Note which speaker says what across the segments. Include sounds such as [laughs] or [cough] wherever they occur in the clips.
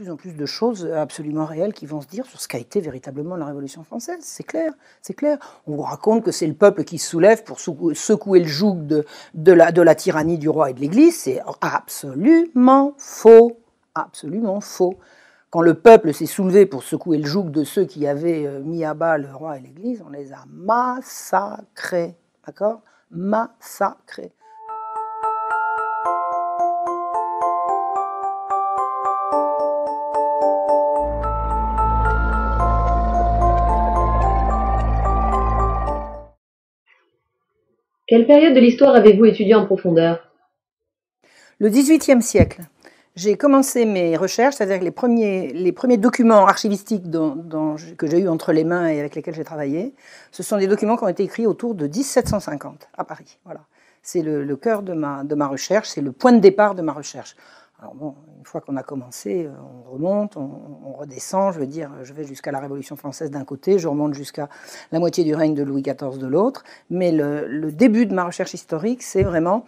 Speaker 1: plus en plus de choses absolument réelles qui vont se dire sur ce qu'a été véritablement la Révolution française. C'est clair, c'est clair. On vous raconte que c'est le peuple qui se soulève pour secouer le joug de, la, de la tyrannie du roi et de l'Église. C'est absolument faux, absolument faux. Quand le peuple s'est soulevé pour secouer le joug de ceux qui avaient euh, mis à bas le roi et l'Église, on les a massacrés, d'accord Massacrés.
Speaker 2: Quelle période de l'histoire avez-vous étudiée en profondeur Le XVIIIe siècle. J'ai commencé mes recherches,
Speaker 1: c'est-à-dire les premiers, les premiers documents archivistiques que j'ai eu entre les mains et avec lesquels j'ai travaillé, ce sont des documents qui ont été écrits autour de 1750 à Paris. Voilà. C'est le, cœur de ma recherche, c'est le point de départ de ma recherche. Alors bon, une fois qu'on a commencé, euh, on remonte, on, redescend, je veux dire, je vais jusqu'à la Révolution française d'un côté, je remonte jusqu'à la moitié du règne de Louis XIV de l'autre, mais le, début de ma recherche historique, c'est vraiment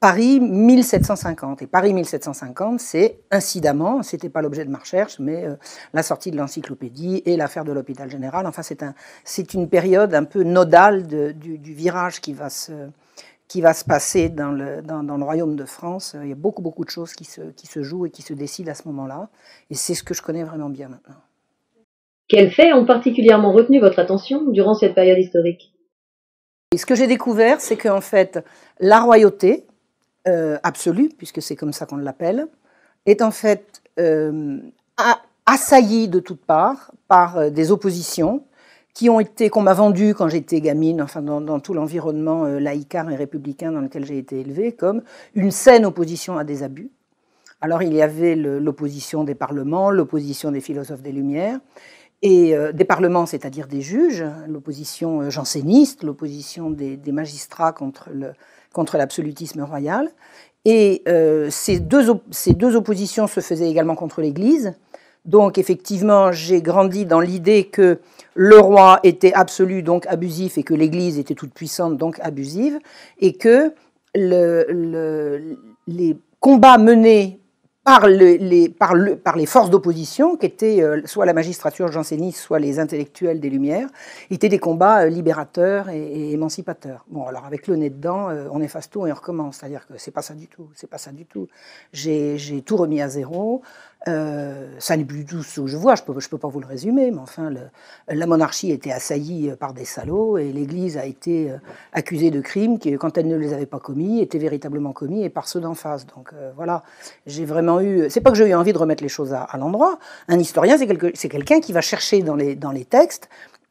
Speaker 1: Paris 1750. Et Paris 1750, c'est incidemment, c'était pas l'objet de ma recherche, mais euh, la sortie de l'encyclopédie et l'affaire de l'hôpital général. Enfin, c'est un, une période un peu nodale du, virage qui va se, qui va se passer dans le, royaume de France. Il y a beaucoup, beaucoup de choses qui se, jouent et qui se décident à ce moment-là.
Speaker 2: Et c'est ce que je connais vraiment bien maintenant. Quels faits ont particulièrement retenu votre attention durant cette période historique et Ce que j'ai découvert, c'est qu'en fait, la royauté
Speaker 1: euh, absolue, puisque c'est comme ça qu'on l'appelle, est en fait euh, assaillie de toutes parts par euh, des oppositions, qui ont été, qu'on m'a vendu quand j'étais gamine, enfin dans, tout l'environnement euh, laïcard et républicain dans lequel j'ai été élevée, comme une saine opposition à des abus. Alors il y avait l'opposition des parlements, l'opposition des philosophes des Lumières, et euh, des parlements, c'est-à-dire des juges, l'opposition euh, janséniste, l'opposition des, magistrats contre l'absolutisme contre royal. Et ces, deux ces deux oppositions se faisaient également contre l'Église donc effectivement, j'ai grandi dans l'idée que le roi était absolu, donc abusif, et que l'Église était toute puissante, donc abusive, et que les combats menés par, les, forces d'opposition, qui étaient euh, soit la magistrature janséniste, soit les intellectuels des Lumières, étaient des combats euh, libérateurs et, émancipateurs. Bon, alors avec le nez dedans, euh, on efface tout et on recommence. C'est-à-dire que c'est pas ça du tout, c'est pas ça du tout. J'ai tout remis à zéro. Euh, ça n'est plus tout ce que je vois, je ne peux, pas vous le résumer, mais enfin, la monarchie était assaillie euh, par des salauds et l'Église a été euh, accusée de crimes qui, quand elle ne les avait pas commis, étaient véritablement commis et par ceux d'en face. Donc voilà, j'ai vraiment eu. C'est pas que j'ai eu envie de remettre les choses à, l'endroit. Un historien, c'est quelqu'un qui va chercher dans les, textes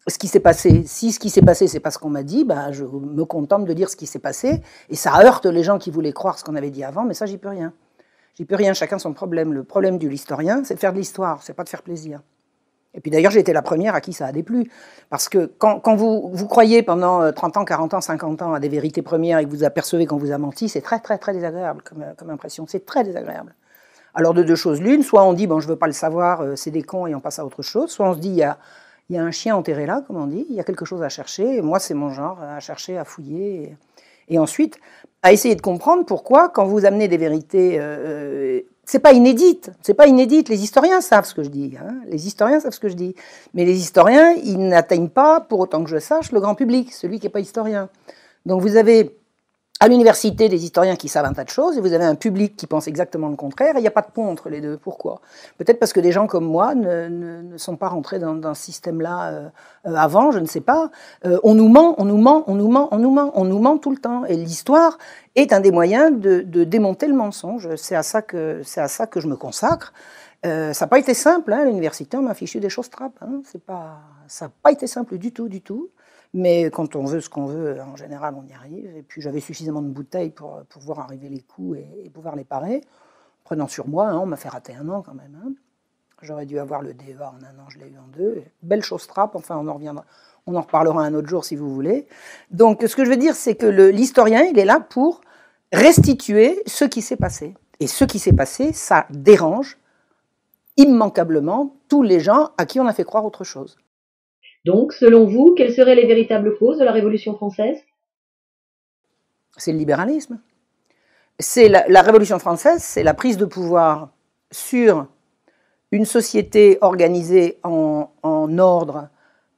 Speaker 1: ce qui s'est passé. Si ce qui s'est passé, c'est pas ce qu'on m'a dit, bah, je me contente de dire ce qui s'est passé et ça heurte les gens qui voulaient croire ce qu'on avait dit avant, mais ça, j'y peux rien. J'y peux rien, chacun son problème. Le problème de l'historien, c'est de faire de l'histoire, c'est pas de faire plaisir. Et puis d'ailleurs, j'ai été la première à qui ça a déplu. Parce que quand, vous, croyez pendant 30 euh, ans, 40 ans, 50 ans à des vérités premières et que vous apercevez qu'on vous a menti, c'est très, très, très désagréable comme, euh, impression. C'est très désagréable. Alors de deux choses l'une, soit on dit, bon, je veux pas le savoir, euh, c'est des cons et on passe à autre chose, soit on se dit, il y a, un chien enterré là, comme on dit, il y a quelque chose à chercher, et moi, c'est mon genre, à chercher, à fouiller. et ensuite, à essayer de comprendre pourquoi, quand vous amenez des vérités, euh, euh c'est pas inédite, c'est pas inédite. Les historiens savent ce que je dis, hein. les historiens savent ce que je dis, mais les historiens, ils n'atteignent pas, pour autant que je sache, le grand public, celui qui n'est pas historien. Donc vous avez à l'université, des historiens qui savent un tas de choses, et vous avez un public qui pense exactement le contraire, et il n'y a pas de pont entre les deux. Pourquoi Peut-être parce que des gens comme moi ne, sont pas rentrés dans, dans ce système-là avant, je ne sais pas. on nous ment, on nous ment, on nous ment, on nous ment, on nous ment tout le temps. Et l'histoire est un des moyens de, démonter le mensonge. C'est à, ça que, c'est à ça que je me consacre. ça n'a pas été simple, hein, l'université, on m'a fichu des choses trappes. Hein, pas, ça n'a pas été simple du tout, du tout. Mais quand on veut ce qu'on veut, en général, on y arrive. Et puis j'avais suffisamment de bouteilles pour, euh, pouvoir voir arriver les coups et, pouvoir les parer. Prenant sur moi, hein, on m'a fait rater un an quand même. Hein. J'aurais dû avoir le DEA en un an, je l'ai eu en deux. Belle chose trappe, enfin on en On en reparlera un autre jour si vous voulez. Donc ce que je veux dire, c'est que l'historien, il est là pour restituer ce qui s'est passé. Et ce qui s'est passé, ça dérange
Speaker 2: immanquablement tous les gens à qui on a fait croire autre chose. Donc, selon vous, quelles seraient les véritables causes de la Révolution française C'est le libéralisme.
Speaker 1: C'est la, Révolution française, c'est la prise de pouvoir sur une société organisée en, ordre,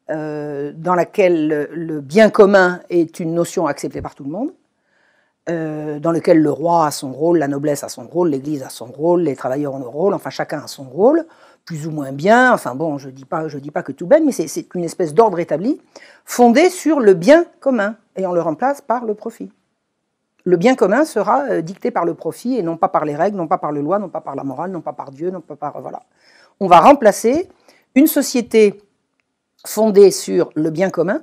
Speaker 1: euh, dans laquelle le, bien commun est une notion acceptée par tout le monde, euh, dans lequel le roi a son rôle, la noblesse a son rôle, l'Église a son rôle, les travailleurs ont leur rôle, enfin chacun a son rôle plus ou moins bien, enfin bon, je ne dis, pas, je dis pas que tout bête, mais c'est une espèce d'ordre établi, fondé sur le bien commun, et on le remplace par le profit. Le bien commun sera euh, dicté par le profit, et non pas par les règles, non pas par le loi, non pas par la morale, non pas par Dieu, non pas par... Voilà. On va remplacer une société fondée sur le bien commun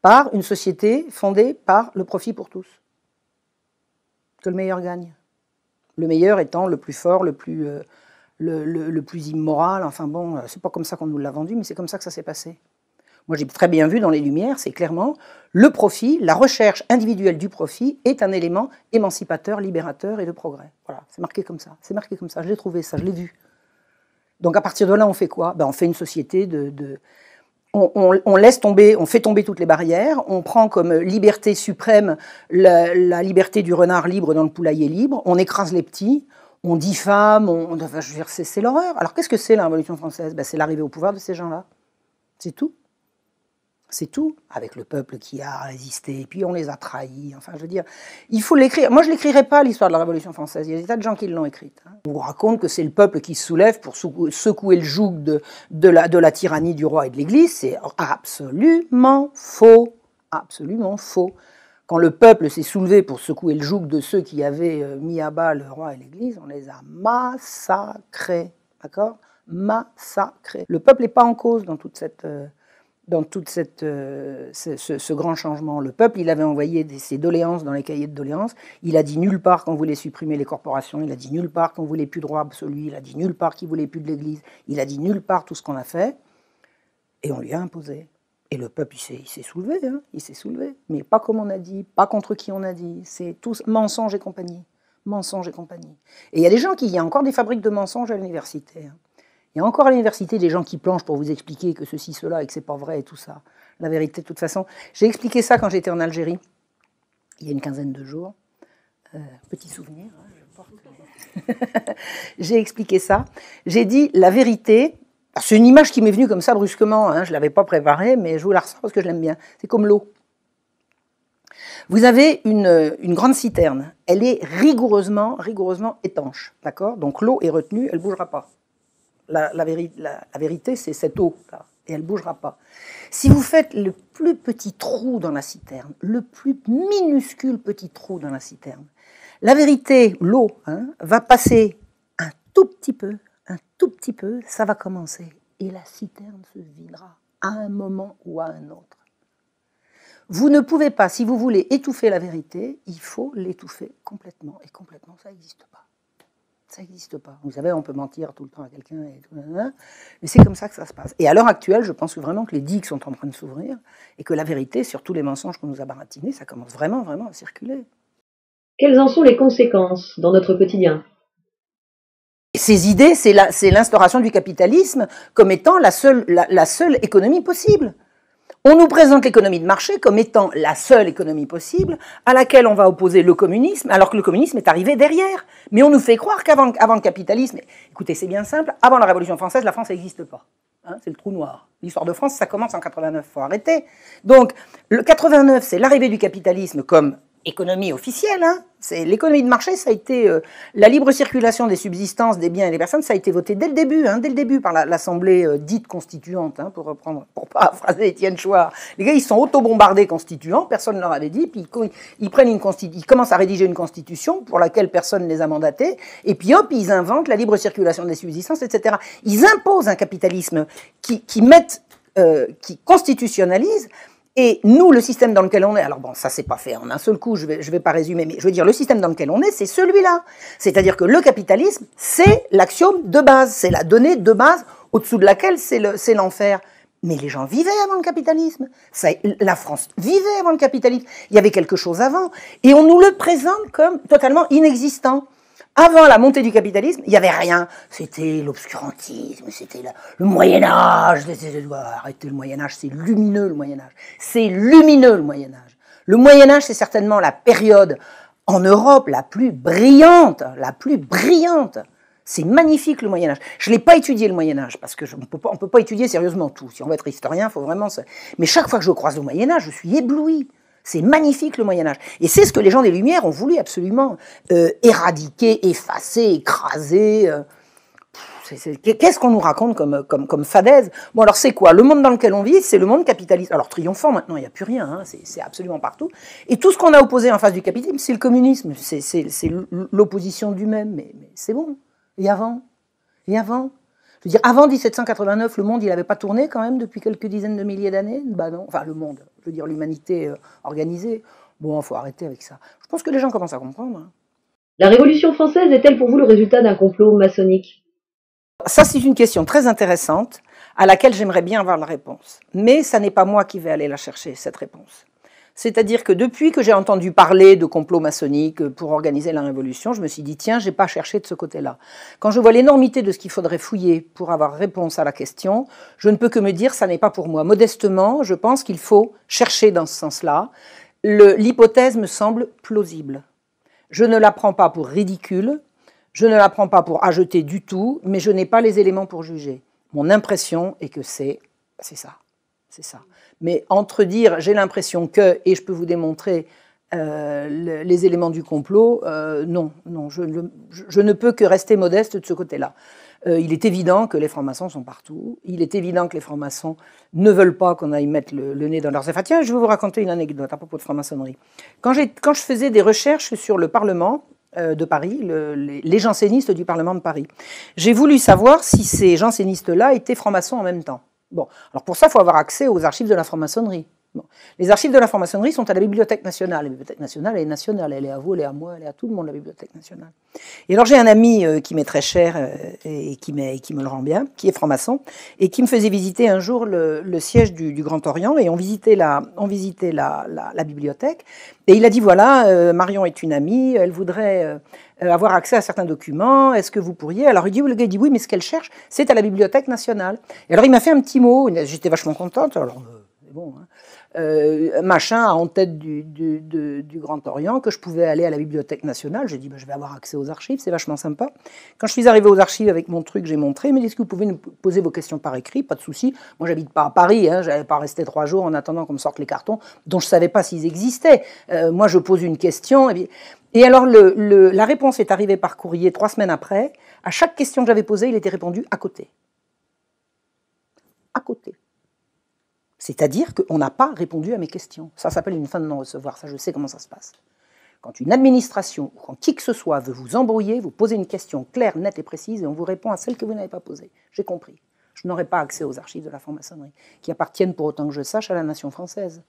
Speaker 1: par une société fondée par le profit pour tous. Que le meilleur gagne. Le meilleur étant le plus fort, le plus... Euh, le, plus immoral. Enfin bon, euh, c'est pas comme ça qu'on nous l'a vendu, mais c'est comme ça que ça s'est passé. Moi, j'ai très bien vu dans les Lumières, c'est clairement le profit, la recherche individuelle du profit est un élément émancipateur, libérateur et de progrès. Voilà, c'est marqué comme ça. C'est marqué comme ça. Je l'ai trouvé, ça, je l'ai vu. Donc à partir de là, on fait quoi ben, On fait une société de. On, laisse tomber, on fait tomber toutes les barrières, on prend comme liberté suprême la, la liberté du renard libre dans le poulailler libre, on écrase les petits, on diffame, on, on enfin, c'est, l'horreur. Alors qu'est-ce que c'est la Révolution française ben, C'est l'arrivée au pouvoir de ces gens-là. C'est tout. C'est tout, avec le peuple qui a résisté, et puis on les a trahis. Enfin, je veux dire, il faut l'écrire. Moi, je l'écrirai pas, l'histoire de la Révolution française. Il y a des tas de gens qui l'ont écrite. Hein. On vous raconte que c'est le peuple qui se soulève pour secouer le joug de la tyrannie du roi et de l'Église. C'est absolument faux. Absolument faux. Quand le peuple s'est soulevé pour secouer le joug de ceux qui avaient euh, mis à bas le roi et l'Église, on les a massacrés. D'accord Massacrés. Le peuple n'est pas en cause dans toute cette euh, dans tout euh, ce, grand changement. Le peuple, il avait envoyé ses doléances dans les cahiers de doléances. Il a dit nulle part qu'on voulait supprimer les corporations. Il a dit nulle part qu'on voulait plus de droit absolu. Il a dit nulle part qu'il voulait plus de l'Église. Il a dit nulle part tout ce qu'on a fait. Et on lui a imposé. Et le peuple, il s'est soulevé, hein, il s'est soulevé. Mais pas comme on a dit, pas contre qui on a dit. C'est tous mensonges et compagnie. Mensonges et compagnie. Et il y a des gens qui. Il y a encore des fabriques de mensonges à l'université. Hein. Il y a encore à l'université des gens qui planchent pour vous expliquer que ceci, cela, et que c'est pas vrai et tout ça. La vérité, de toute façon. J'ai expliqué ça quand j'étais en Algérie, il y a une quinzaine de jours. Euh, petit souvenir, hein, je porte. [laughs] J'ai expliqué ça. J'ai dit la vérité, c'est une image qui m'est venue comme ça brusquement, hein, je ne l'avais pas préparée, mais je vous la ressens parce que je l'aime bien. C'est comme l'eau. Vous avez une, euh, grande citerne, elle est rigoureusement, rigoureusement étanche, d'accord Donc l'eau est retenue, elle ne bougera pas. La, vérité, c'est cette eau, là, et elle ne bougera pas. Si vous faites le plus petit trou dans la citerne, le plus minuscule petit trou dans la citerne, la vérité, l'eau, hein, va passer un tout petit peu, un tout petit peu, ça va commencer. Et la citerne se videra à un moment ou à un autre. Vous ne pouvez pas, si vous voulez étouffer la vérité, il faut l'étouffer complètement. Et complètement, ça n'existe pas. Ça n'existe pas. Vous savez, on peut mentir tout le temps à quelqu'un, et hein, hein. mais c'est comme ça que ça se passe. Et à l'heure actuelle, je pense vraiment que les digues sont en train de s'ouvrir et que la vérité sur tous les mensonges qu'on nous a baratinés, ça commence vraiment, vraiment à circuler. Quelles en sont les conséquences dans notre quotidien ces idées, c'est l'instauration du capitalisme comme étant la seule, économie possible. On nous présente l'économie de marché comme étant la seule économie possible à laquelle on va opposer le communisme, alors que le communisme est arrivé derrière. Mais on nous fait croire qu'avant le capitalisme, écoutez, c'est bien simple, avant la Révolution française, la France n'existe pas. Hein, c'est le trou noir. L'histoire de France, ça commence en 89, faut arrêter. Donc, le 89, c'est l'arrivée du capitalisme comme économie officielle. Hein. C'est l'économie de marché, ça a été euh, la libre circulation des subsistances, des biens et des personnes, ça a été voté dès le début, hein, dès le début par l'Assemblée euh, dite constituante, hein, pour reprendre, pour paraphraser [laughs] Étienne Chouard. Les gars, ils sont auto-bombardés constituants, personne ne leur avait dit, puis ils, prennent une ils commencent à rédiger une constitution pour laquelle personne ne les a mandatés, et puis hop, ils inventent la libre circulation des subsistances, etc. Ils imposent un capitalisme qui, met, euh, qui constitutionnalise et nous, le système dans lequel on est, alors bon, ça c'est pas fait en un seul coup, je vais, vais pas résumer, mais je veux dire, le système dans lequel on est, c'est celui-là. C'est-à-dire que le capitalisme, c'est l'axiome de base, c'est la donnée de base au-dessous de laquelle c'est l'enfer. mais les gens vivaient avant le capitalisme. la France vivait avant le capitalisme. Il y avait quelque chose avant. Et on nous le présente comme totalement inexistant. Avant la montée du capitalisme, il n'y avait rien. C'était l'obscurantisme, c'était le Moyen Âge. Arrêtez le Moyen Âge, c'est lumineux le Moyen Âge. C'est lumineux le Moyen Âge. Le Moyen Âge, c'est certainement la période en Europe la plus brillante, la plus brillante. C'est magnifique le Moyen Âge. Je ne l'ai pas étudié le Moyen Âge parce que ne peut pas, étudier sérieusement tout. Si on veut être historien, il faut vraiment. Mais chaque fois que je croise le Moyen Âge, je suis ébloui. C'est magnifique le Moyen Âge. Et c'est ce que les gens des Lumières ont voulu absolument euh, éradiquer, effacer, écraser. Euh. Qu'est-ce qu'on nous raconte comme, comme, comme fadaise Bon, alors c'est quoi Le monde dans lequel on vit, c'est le monde capitaliste. Alors triomphant maintenant, il n'y a plus rien, hein. c'est absolument partout. Et tout ce qu'on a opposé en face du capitalisme, c'est le communisme, c'est l'opposition du même. Mais, mais c'est bon. Et avant Et avant je dire, avant 1789, le monde, il n'avait pas tourné quand même depuis quelques dizaines de milliers d'années Bah non, enfin le monde, je veux dire l'humanité euh, organisée. Bon, il faut arrêter avec ça. Je pense que les gens commencent à comprendre. Hein.
Speaker 2: La Révolution française est-elle pour vous le résultat d'un complot maçonnique Ça, c'est
Speaker 1: une question très intéressante à laquelle j'aimerais bien avoir la réponse. Mais ça n'est pas moi qui vais aller la chercher, cette réponse. C'est-à-dire que depuis que j'ai entendu parler de complot maçonnique euh, pour organiser la révolution, je me suis dit, tiens, j'ai pas cherché de ce côté-là. Quand je vois l'énormité de ce qu'il faudrait fouiller pour avoir réponse à la question, je ne peux que me dire, ça n'est pas pour moi. Modestement, je pense qu'il faut chercher dans ce sens-là. L'hypothèse me semble plausible. Je ne la prends pas pour ridicule, je ne la prends pas pour ajouter du tout, mais je n'ai pas les éléments pour juger. Mon impression est que c'est ça. C'est ça. Mais entre dire j'ai l'impression que et je peux vous démontrer euh, les éléments du complot, euh, non, non, je, je, ne peux que rester modeste de ce côté-là. Euh, il est évident que les francs-maçons sont partout. Il est évident que les francs-maçons ne veulent pas qu'on aille mettre le, nez dans leurs affaires. Tiens, je vais vous raconter une anecdote à propos de franc-maçonnerie. Quand, quand, je faisais des recherches sur le Parlement de Paris, les, les jansénistes du Parlement de Paris, j'ai voulu savoir si ces jansénistes-là étaient francs-maçons en même temps. Bon, alors pour ça, il faut avoir accès aux archives de la franc-maçonnerie. Les archives de la franc-maçonnerie sont à la Bibliothèque nationale. La Bibliothèque nationale, elle est nationale, elle est à vous, elle est à moi, elle est à tout le monde, la Bibliothèque nationale. Et alors j'ai un ami euh, qui m'est très cher euh, et qui, me le rend bien, qui est franc-maçon, et qui me faisait visiter un jour le, siège du, Grand Orient, et on visitait la, la, bibliothèque, et il a dit, voilà, euh, Marion est une amie, elle voudrait... avoir accès à certains documents, est-ce que vous pourriez Alors il dit, dit oui, mais ce qu'elle cherche, c'est à la Bibliothèque nationale. Et alors il m'a fait un petit mot, j'étais vachement contente, alors bon, hein. Euh, machin en tête du, Grand Orient, que je pouvais aller à la Bibliothèque nationale. J'ai dit, bah, je vais avoir accès aux archives, c'est vachement sympa. Quand je suis arrivé aux archives avec mon truc, j'ai montré, mais est-ce que vous pouvez nous poser vos questions par écrit Pas de souci. Moi, j'habite pas à Paris, hein, j'avais pas resté trois jours en attendant qu'on me sorte les cartons, dont je savais pas s'ils existaient. Euh, moi, je pose une question. Et, alors, la réponse est arrivée par courrier trois semaines après. À chaque question que j'avais posée, il était répondu à côté. À côté. C'est-à-dire qu'on n'a pas répondu à mes questions. Ça s'appelle une fin de non-recevoir, ça je sais comment ça se passe. Quand une administration ou quand qui que ce soit veut vous embrouiller, vous posez une question claire, nette et précise et on vous répond à celle que vous n'avez pas posée. J'ai compris. Je n'aurais pas accès aux archives de la franc-maçonnerie, qui appartiennent pour autant que je sache à la nation française.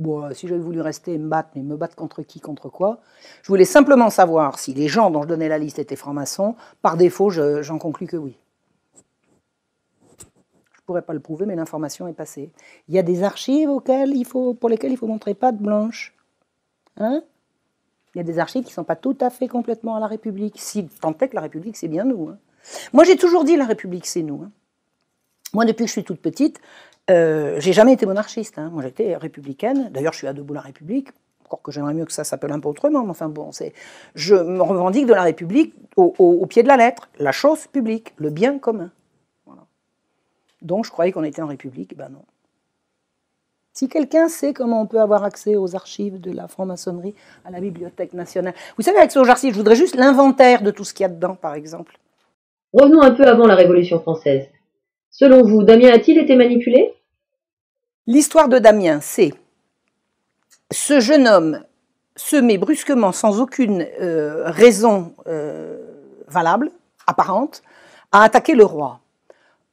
Speaker 1: Bon, euh, si j'avais voulu rester et me battre, mais me battre contre qui, contre quoi Je voulais simplement savoir si les gens dont je donnais la liste étaient francs-maçons. Par défaut, j'en conclus que oui pourrais pas le prouver, mais l'information est passée. Il y a des archives auxquelles il faut, pour lesquelles il faut montrer pas de blanche. Hein il y a des archives qui ne sont pas tout à fait complètement à la République. Si tant est que la République, c'est bien nous. Hein. Moi, j'ai toujours dit la République, c'est nous. Hein. Moi, depuis que je suis toute petite, euh, j'ai jamais été monarchiste. Hein. Moi, j'étais républicaine. D'ailleurs, je suis à debout la République. Encore que j'aimerais mieux que ça s'appelle un peu autrement, mais enfin bon, c'est. Je me revendique de la République au pied de la lettre. La chose publique, le bien commun. Donc je croyais qu'on était en République, ben non. Si quelqu'un sait comment on peut avoir accès aux archives de la franc-maçonnerie à la Bibliothèque nationale. Vous savez, avec ce
Speaker 2: archives, je voudrais juste l'inventaire de tout ce qu'il y a dedans, par exemple. Revenons un peu avant la Révolution française. Selon vous, Damien a-t-il été manipulé L'histoire de Damien, c'est
Speaker 1: ce jeune homme se met brusquement, sans aucune euh, raison euh, valable, apparente, à attaquer le roi.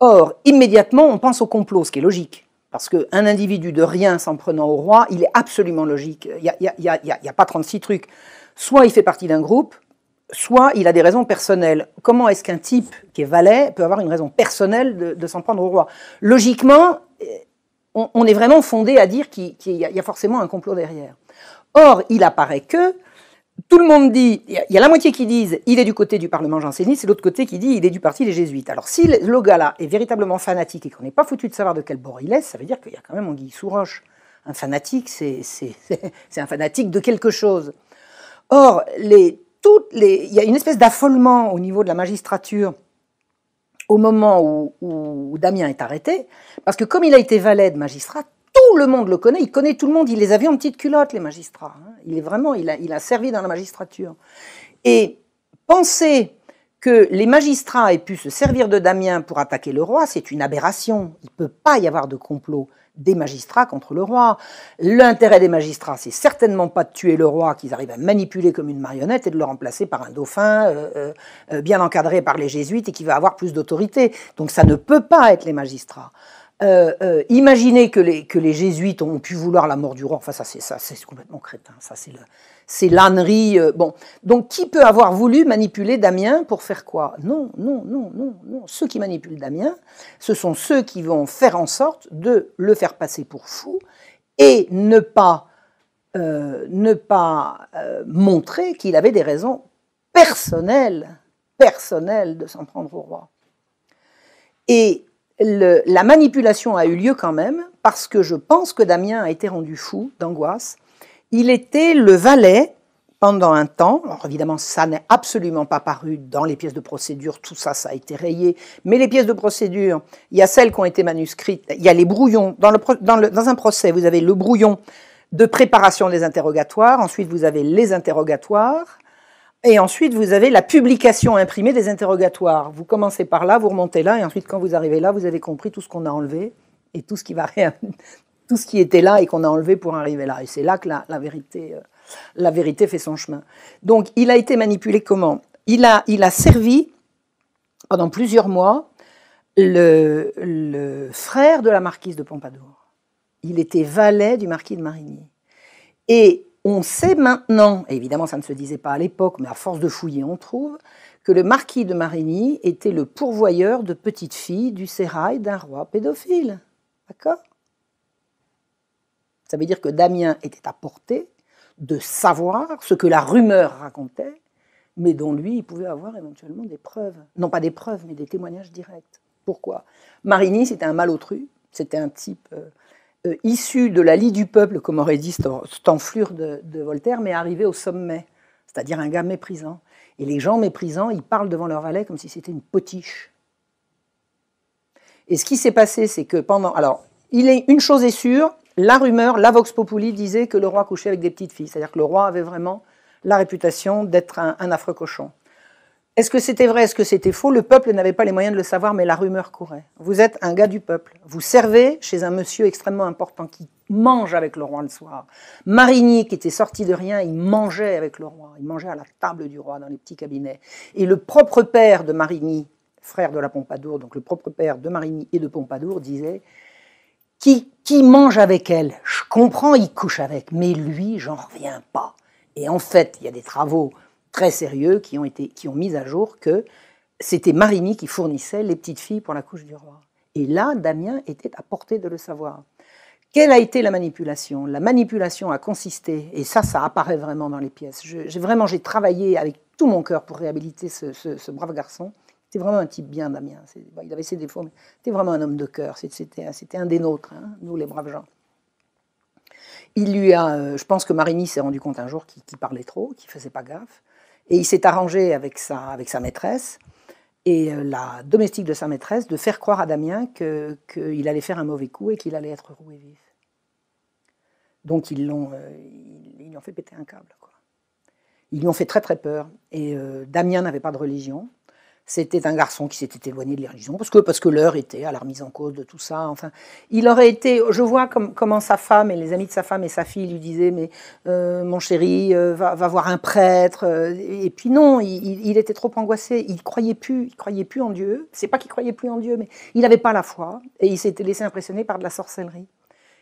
Speaker 1: Or, immédiatement, on pense au complot, ce qui est logique. Parce qu'un individu de rien s'en prenant au roi, il est absolument logique. Il n'y a, y a, pas 36 trucs. Soit il fait partie d'un groupe, soit il a des raisons personnelles. Comment est-ce qu'un type qui est valet peut avoir une raison personnelle de, s'en prendre au roi Logiquement, euh, on, est vraiment fondé à dire qu'il y, a forcément un complot derrière. Or, il apparaît que tout le monde dit, il y a la moitié qui disent il est du côté du Parlement janséniste et l'autre côté qui dit il est du parti des jésuites. Alors si le gars-là est véritablement fanatique et qu'on n'est pas foutu de savoir de quel bord il est, ça veut dire qu'il y a quand même Anguille sous roche. Un fanatique, [laughs] c'est un fanatique de quelque chose. Or, les, les, il y a une espèce d'affolement au niveau de la magistrature au moment où, Damien est arrêté, parce que comme il a été valet de magistrat, tout le monde le connaît, il connaît tout le monde, il les avait en petite culotte, les magistrats. Hein. Il est vraiment, il a, servi dans la magistrature. Et penser que les magistrats aient pu se servir de Damien pour attaquer le roi, c'est une aberration. Il ne peut pas y avoir de complot des magistrats contre le roi. L'intérêt des magistrats, c'est certainement pas de tuer le roi qu'ils arrivent à manipuler comme une marionnette et de le remplacer par un dauphin euh, euh, euh, bien encadré par les jésuites et qui va avoir plus d'autorité. Donc ça ne peut pas être les magistrats. Euh, euh, imaginez que les, que les jésuites ont pu vouloir la mort du roi, enfin ça c'est ça c'est complètement crétin, hein. ça c'est c'est l'ânerie. Euh, bon, donc qui peut avoir voulu manipuler Damien pour faire quoi Non, non, non, non, non. Ceux qui manipulent Damien, ce sont ceux qui vont faire en sorte de le faire passer pour fou et ne pas ne pas montrer qu'il avait des raisons personnelles personnelles de s'en prendre au roi. Et la manipulation a eu lieu quand même, parce que je pense que Damien a été rendu fou d'angoisse. Il était le valet pendant un temps. Alors évidemment, ça n'est absolument pas paru dans les pièces de procédure, tout ça, ça a été rayé. Mais les pièces de procédure, il y a celles qui ont été manuscrites, il y a les brouillons. dans un procès, vous avez le brouillon de préparation des interrogatoires, ensuite vous avez les interrogatoires, et ensuite, vous avez la publication imprimée des interrogatoires. Vous commencez par là, vous remontez là, et ensuite, quand vous arrivez là, vous avez compris tout ce qu'on a enlevé et tout ce qui, va [laughs] tout ce qui était là et qu'on a enlevé pour arriver là. Et c'est là que la, vérité, euh, la vérité fait son chemin. Donc, il a été manipulé comment il a, il a servi pendant plusieurs mois le, le frère de la marquise de Pompadour. Il était valet du marquis de Marigny. Et on sait maintenant, et évidemment ça ne se disait pas à l'époque, mais à force de fouiller on trouve, que le marquis de Marigny était le pourvoyeur de petites filles du sérail d'un roi pédophile. D'accord Ça veut dire que Damien était à portée de savoir ce que la rumeur racontait, mais dont lui, il pouvait avoir éventuellement des preuves. Non pas des preuves, mais des témoignages directs. Pourquoi Marigny, c'était un malotru, c'était un type... Euh, euh, issu de la lie du peuple, comme aurait dit cette de, de Voltaire, mais arrivé au sommet, c'est-à-dire un gars méprisant. Et les gens méprisants, ils parlent devant leur valet comme si c'était une potiche. Et ce qui s'est passé, c'est que pendant. Alors, il est, une chose est sûre, la rumeur, la Vox Populi disait que le roi couchait avec des petites filles. C'est-à-dire que le roi avait vraiment la réputation d'être un affreux cochon. Est-ce que c'était vrai, est-ce que c'était faux Le peuple n'avait pas les moyens de le savoir, mais la rumeur courait. Vous êtes un gars du peuple. Vous servez chez un monsieur extrêmement important qui mange avec le roi le soir. Marigny, qui était sorti de rien, il mangeait avec le roi. Il mangeait à la table du roi, dans les petits cabinets. Et le propre père de Marigny, frère de la Pompadour, donc le propre père de Marigny et de Pompadour, disait Qui, qui mange avec elle Je comprends, il couche avec, mais lui, j'en reviens pas. Et en fait, il y a des travaux très sérieux qui ont, été, qui ont mis à jour que c'était Marigny qui fournissait les petites filles pour la couche du roi. Et là, Damien était à portée de le savoir. Quelle a été la manipulation La manipulation a consisté, et ça, ça apparaît vraiment dans les pièces. J'ai vraiment, j'ai travaillé avec tout mon cœur pour réhabiliter ce, brave garçon. C'était vraiment un type bien, Damien. il avait ses défauts, mais c'était vraiment un homme de cœur. C'était un des nôtres, hein, nous les braves gens. Il lui a, euh, je pense que Marigny s'est rendu compte un jour qu'il parlait trop, qu'il faisait pas gaffe. Et il s'est arrangé avec sa, avec sa maîtresse et euh, la domestique de sa maîtresse de faire croire à Damien qu'il allait faire un mauvais coup et qu'il allait être roué vif. Donc ils l'ont, euh, ils, lui ont fait péter un câble. Ils lui ont fait très très peur. Et euh, Damien n'avait pas de religion c'était un garçon qui s'était éloigné de la parce que, parce que l'heure était à la remise en cause de tout ça. Enfin, il aurait été, je vois comment sa femme et les amis de sa femme et sa fille lui disaient, mais euh, mon chéri, euh, va, voir un prêtre. Euh, et puis non, il, il, était trop angoissé, il croyait plus, il croyait plus en Dieu. C'est pas qu'il croyait plus en Dieu, mais il n'avait pas la foi et il s'était laissé impressionner par de la sorcellerie.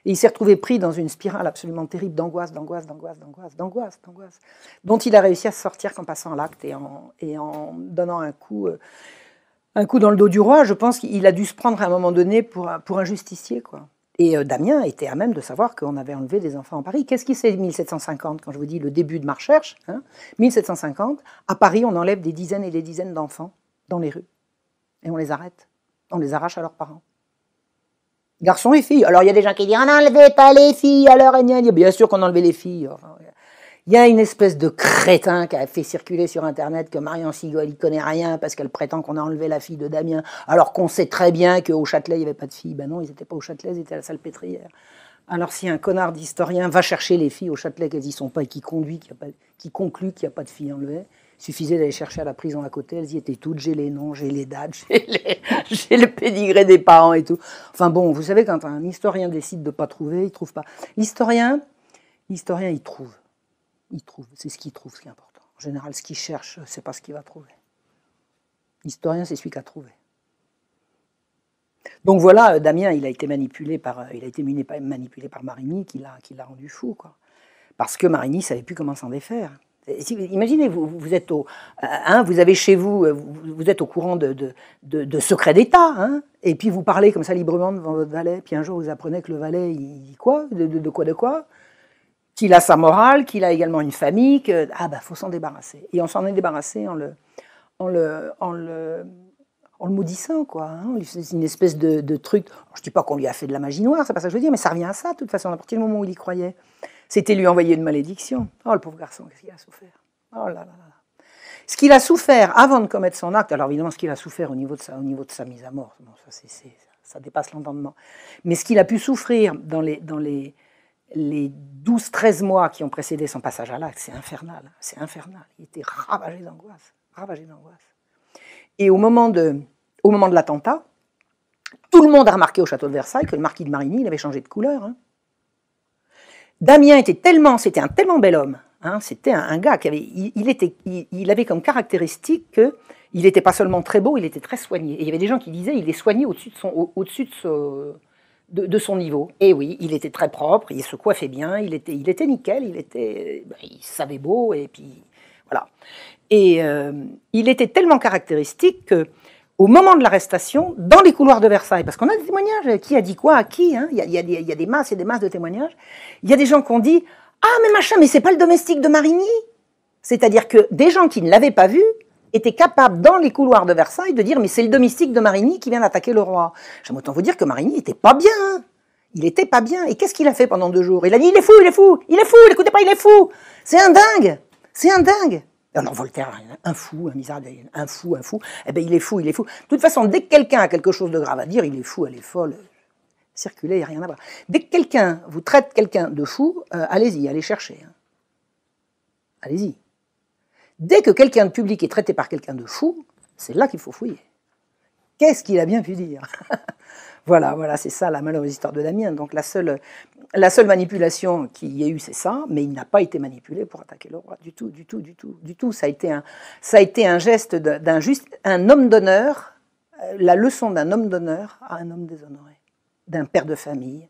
Speaker 1: Et il s'est retrouvé pris dans une spirale absolument terrible d'angoisse, d'angoisse, d'angoisse, d'angoisse, d'angoisse, d'angoisse, dont il a réussi à se sortir qu'en passant l'acte et en, et en donnant un coup, euh, un coup dans le dos du roi. Je pense qu'il a dû se prendre à un moment donné pour, pour un justicier, quoi. Et euh, Damien était à même de savoir qu'on avait enlevé des enfants en Paris. Qu'est-ce qui c'est 1750 Quand je vous dis le début de ma recherche, 1750, hein à Paris, on enlève des dizaines et des dizaines d'enfants dans les rues. Et on les arrête. On les arrache à leurs parents garçons et filles. Alors il y a des gens qui disent on ah, n'enlevait pas les filles, alors et bien sûr qu'on enlevait les filles. Il y a une espèce de crétin qui a fait circuler sur Internet que Marion Sigol n'y connaît rien parce qu'elle prétend qu'on a enlevé la fille de Damien, alors qu'on sait très bien qu'au Châtelet, il n'y avait pas de fille. Ben non, ils n'étaient pas au Châtelet, ils étaient à la Salpêtrière. Alors si un connard d'historien va chercher les filles au Châtelet qu'elles n'y sont pas et qui, conduit, qui, qui conclut qu'il n'y a pas de filles enlevées, suffisait d'aller chercher à la prison à côté, elles y étaient toutes, j'ai les noms, j'ai les dates, [laughs] j'ai, le pédigré des parents et tout. Enfin bon, vous savez, quand un historien décide de ne pas trouver, il ne trouve pas. L'historien, l'historien, il trouve. Il trouve, c'est ce qu'il trouve, ce qui est important. En général, ce qu'il cherche, c'est pas ce qu'il va trouver. L'historien, c'est celui qui a trouvé. Donc voilà, euh, Damien, il a été manipulé par, euh, il a été manipulé par Marigny, qui l'a rendu fou, quoi. Parce que Marigny savait plus comment s'en défaire imaginez, vous, vous êtes au, euh, hein, vous avez chez euh, vous, vous êtes au courant de, secrets d'État, hein, et puis vous parlez comme ça librement devant votre valet, puis un jour vous apprenez que le valet, il, quoi, de, quoi, de quoi, qu'il a sa morale, qu'il a également une famille, que ah bah faut s'en débarrasser. Et on s'en est débarrassé en le, le, en le, maudissant, quoi. C'est hein. une espèce de, truc. Je dis pas qu'on lui a fait de la magie noire, c'est pas ça que je veux dire, mais ça revient à ça, de toute façon, à partir du moment où il y croyait c'était lui envoyer une malédiction. Oh, le pauvre garçon, qu'est-ce qu'il a souffert Oh là là là. Ce qu'il a souffert avant de commettre son acte, alors évidemment, ce qu'il a souffert au niveau de sa, au niveau de sa mise à mort, bon, ça, ça dépasse l'entendement. Mais ce qu'il a pu souffrir dans les, dans les, les 12-13 mois qui ont précédé son passage à l'acte, c'est infernal. Hein, c'est infernal. Il était ravagé d'angoisse. Ravagé d'angoisse. Et au moment de, de l'attentat, tout le monde a remarqué au château de Versailles que le marquis de Marigny il avait changé de couleur. Hein. Damien était tellement, c'était un tellement bel homme. Hein, c'était un, gars qui avait, il, était, il, avait comme caractéristique que il n'était pas seulement très beau, il était très soigné. il y avait des gens qui disaient, il est soigné au-dessus de son, au, -dessus de, son niveau. Et oui, il était très propre, il se coiffait bien, il était, il était nickel, il était, bah, il savait beau et puis voilà. Et euh, il était tellement caractéristique que au moment de l'arrestation, dans les couloirs de Versailles, parce qu'on a des témoignages, euh, qui a dit quoi à qui, hein, il, y a, il, y des, il y, a des masses et des masses de témoignages, il y a des gens qui ont dit « Ah, mais machin, mais c'est pas le domestique de Marigny !» C'est-à-dire que des gens qui ne l'avaient pas vu étaient capables, dans les couloirs de Versailles, de dire « Mais c'est le domestique de Marigny qui vient d'attaquer le roi !» J'aime autant vous dire que Marigny n'était pas bien hein. il était pas bien. Et qu'est-ce qu'il a fait pendant deux jours Il a dit, il est fou, il est fou, il est fou, écoutez pas, il est fou. C'est un dingue, c'est un dingue. Alors Voltaire, un fou, un misérable, un fou, un fou, eh bien il est fou, il est fou. De toute façon, dès que quelqu'un a quelque chose de grave à dire, il est fou, elle est folle, circulez, il n'y a rien à voir. Dès que quelqu'un vous traite quelqu'un de fou, euh, allez-y, allez chercher. Hein. Allez-y. Dès que quelqu'un de public est traité par quelqu'un de fou, c'est là qu'il faut fouiller. Qu'est-ce qu'il a bien pu dire [laughs] Voilà, voilà, c'est ça la malheureuse histoire de Damien. Donc la seule, la seule manipulation qu'il y ait eu, c'est ça, mais il n'a pas été manipulé pour attaquer le roi, du tout, du tout, du tout, du tout. Ça a été un, ça a été un geste d'un juste, un homme d'honneur, euh, la leçon d'un homme d'honneur à un homme déshonoré, d'un père de famille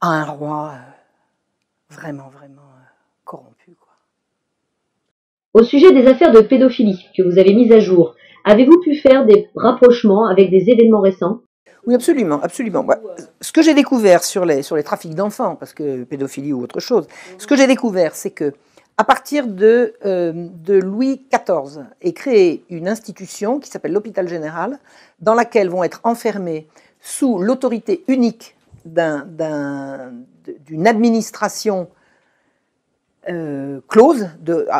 Speaker 1: à un roi euh, vraiment, vraiment euh, corrompu. Quoi.
Speaker 2: Au sujet des affaires de pédophilie que vous avez mises à jour, avez-vous pu faire des rapprochements avec des événements récents oui, absolument, absolument. Bah, euh, ce que j'ai découvert sur les, sur les trafics d'enfants,
Speaker 1: parce que pédophilie ou autre chose, ce que j'ai découvert, c'est que à partir de, euh, Louis XIV est créée une institution qui s'appelle l'hôpital général, dans laquelle vont être enfermés sous l'autorité unique d'une administration euh, close,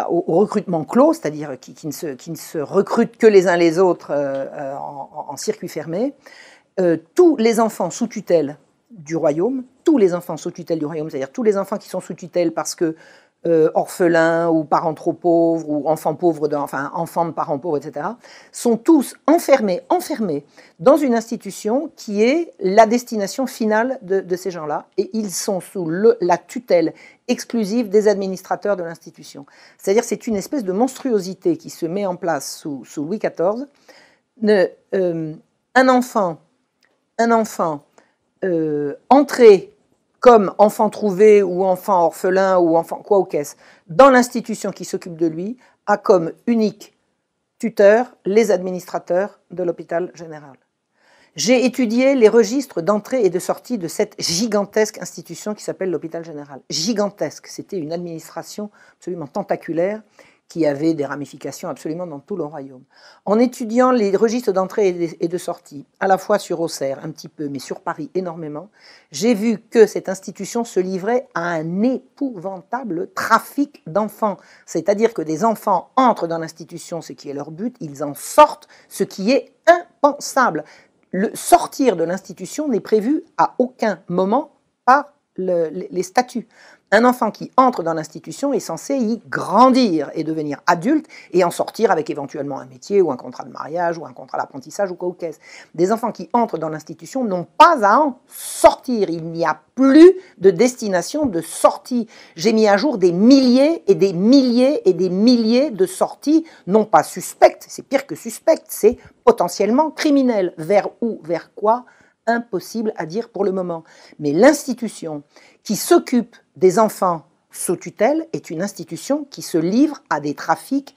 Speaker 1: au, recrutement clos, c'est-à-dire qui, qui, qui, ne se recrutent que les uns les autres en, en, circuit fermé. Euh, tous les enfants sous tutelle du royaume, tous les enfants sous tutelle du royaume, c'est-à-dire tous les enfants qui sont sous tutelle parce que euh, orphelins ou parents trop pauvres ou enfants pauvres, de, enfin enfants de parents pauvres, etc., sont tous enfermés, enfermés dans une institution qui est la destination finale de, ces gens-là, et ils sont sous le, la tutelle exclusive des administrateurs de l'institution. C'est-à-dire c'est une espèce de monstruosité qui se met en place sous, Louis XIV. Ne, euh, un enfant un enfant euh, entré comme enfant trouvé ou enfant orphelin ou enfant quoi ou qu'est-ce dans l'institution qui s'occupe de lui a comme unique tuteur les administrateurs de l'hôpital général. J'ai étudié les registres d'entrée et de sortie de cette gigantesque institution qui s'appelle l'hôpital général. Gigantesque, c'était une administration absolument tentaculaire qui avait des ramifications absolument dans tout le royaume. En étudiant les registres d'entrée et de sortie, à la fois sur Auxerre un petit peu, mais sur Paris énormément, j'ai vu que cette institution se livrait à un épouvantable trafic d'enfants. C'est-à-dire que des enfants entrent dans l'institution, ce qui est leur but, ils en sortent, ce qui est impensable. Le sortir de l'institution n'est prévu à aucun moment par les statuts. Un enfant qui entre dans l'institution est censé y grandir et devenir adulte et en sortir avec éventuellement un métier ou un contrat de mariage ou un contrat d'apprentissage ou quoi que ce soit. Des enfants qui entrent dans l'institution n'ont pas à en sortir. Il n'y a plus de destination de sortie. J'ai mis à jour des milliers et des milliers et des milliers de sorties, non pas suspectes, c'est pire que suspectes, c'est potentiellement criminel. Vers où, vers quoi Impossible à dire pour le moment. Mais l'institution qui s'occupe des enfants sous tutelle est une institution qui se livre à des trafics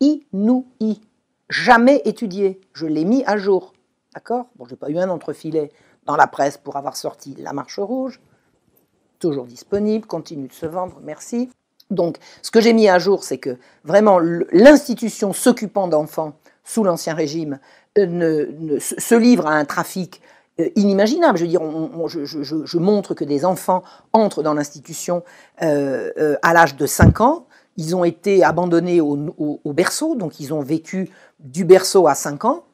Speaker 1: inouïs, jamais étudiés. Je l'ai mis à jour. D'accord Bon, je n'ai pas eu un entrefilet dans la presse pour avoir sorti La Marche Rouge. Toujours disponible, continue de se vendre, merci. Donc, ce que j'ai mis à jour, c'est que vraiment l'institution s'occupant d'enfants sous l'Ancien Régime euh, se livre à un trafic euh, inimaginable. Je je, montre que des enfants entrent dans l'institution euh, euh, à l'âge de 5 ans. Ils ont été abandonnés au, berceau, donc ils ont vécu du berceau à 5 ans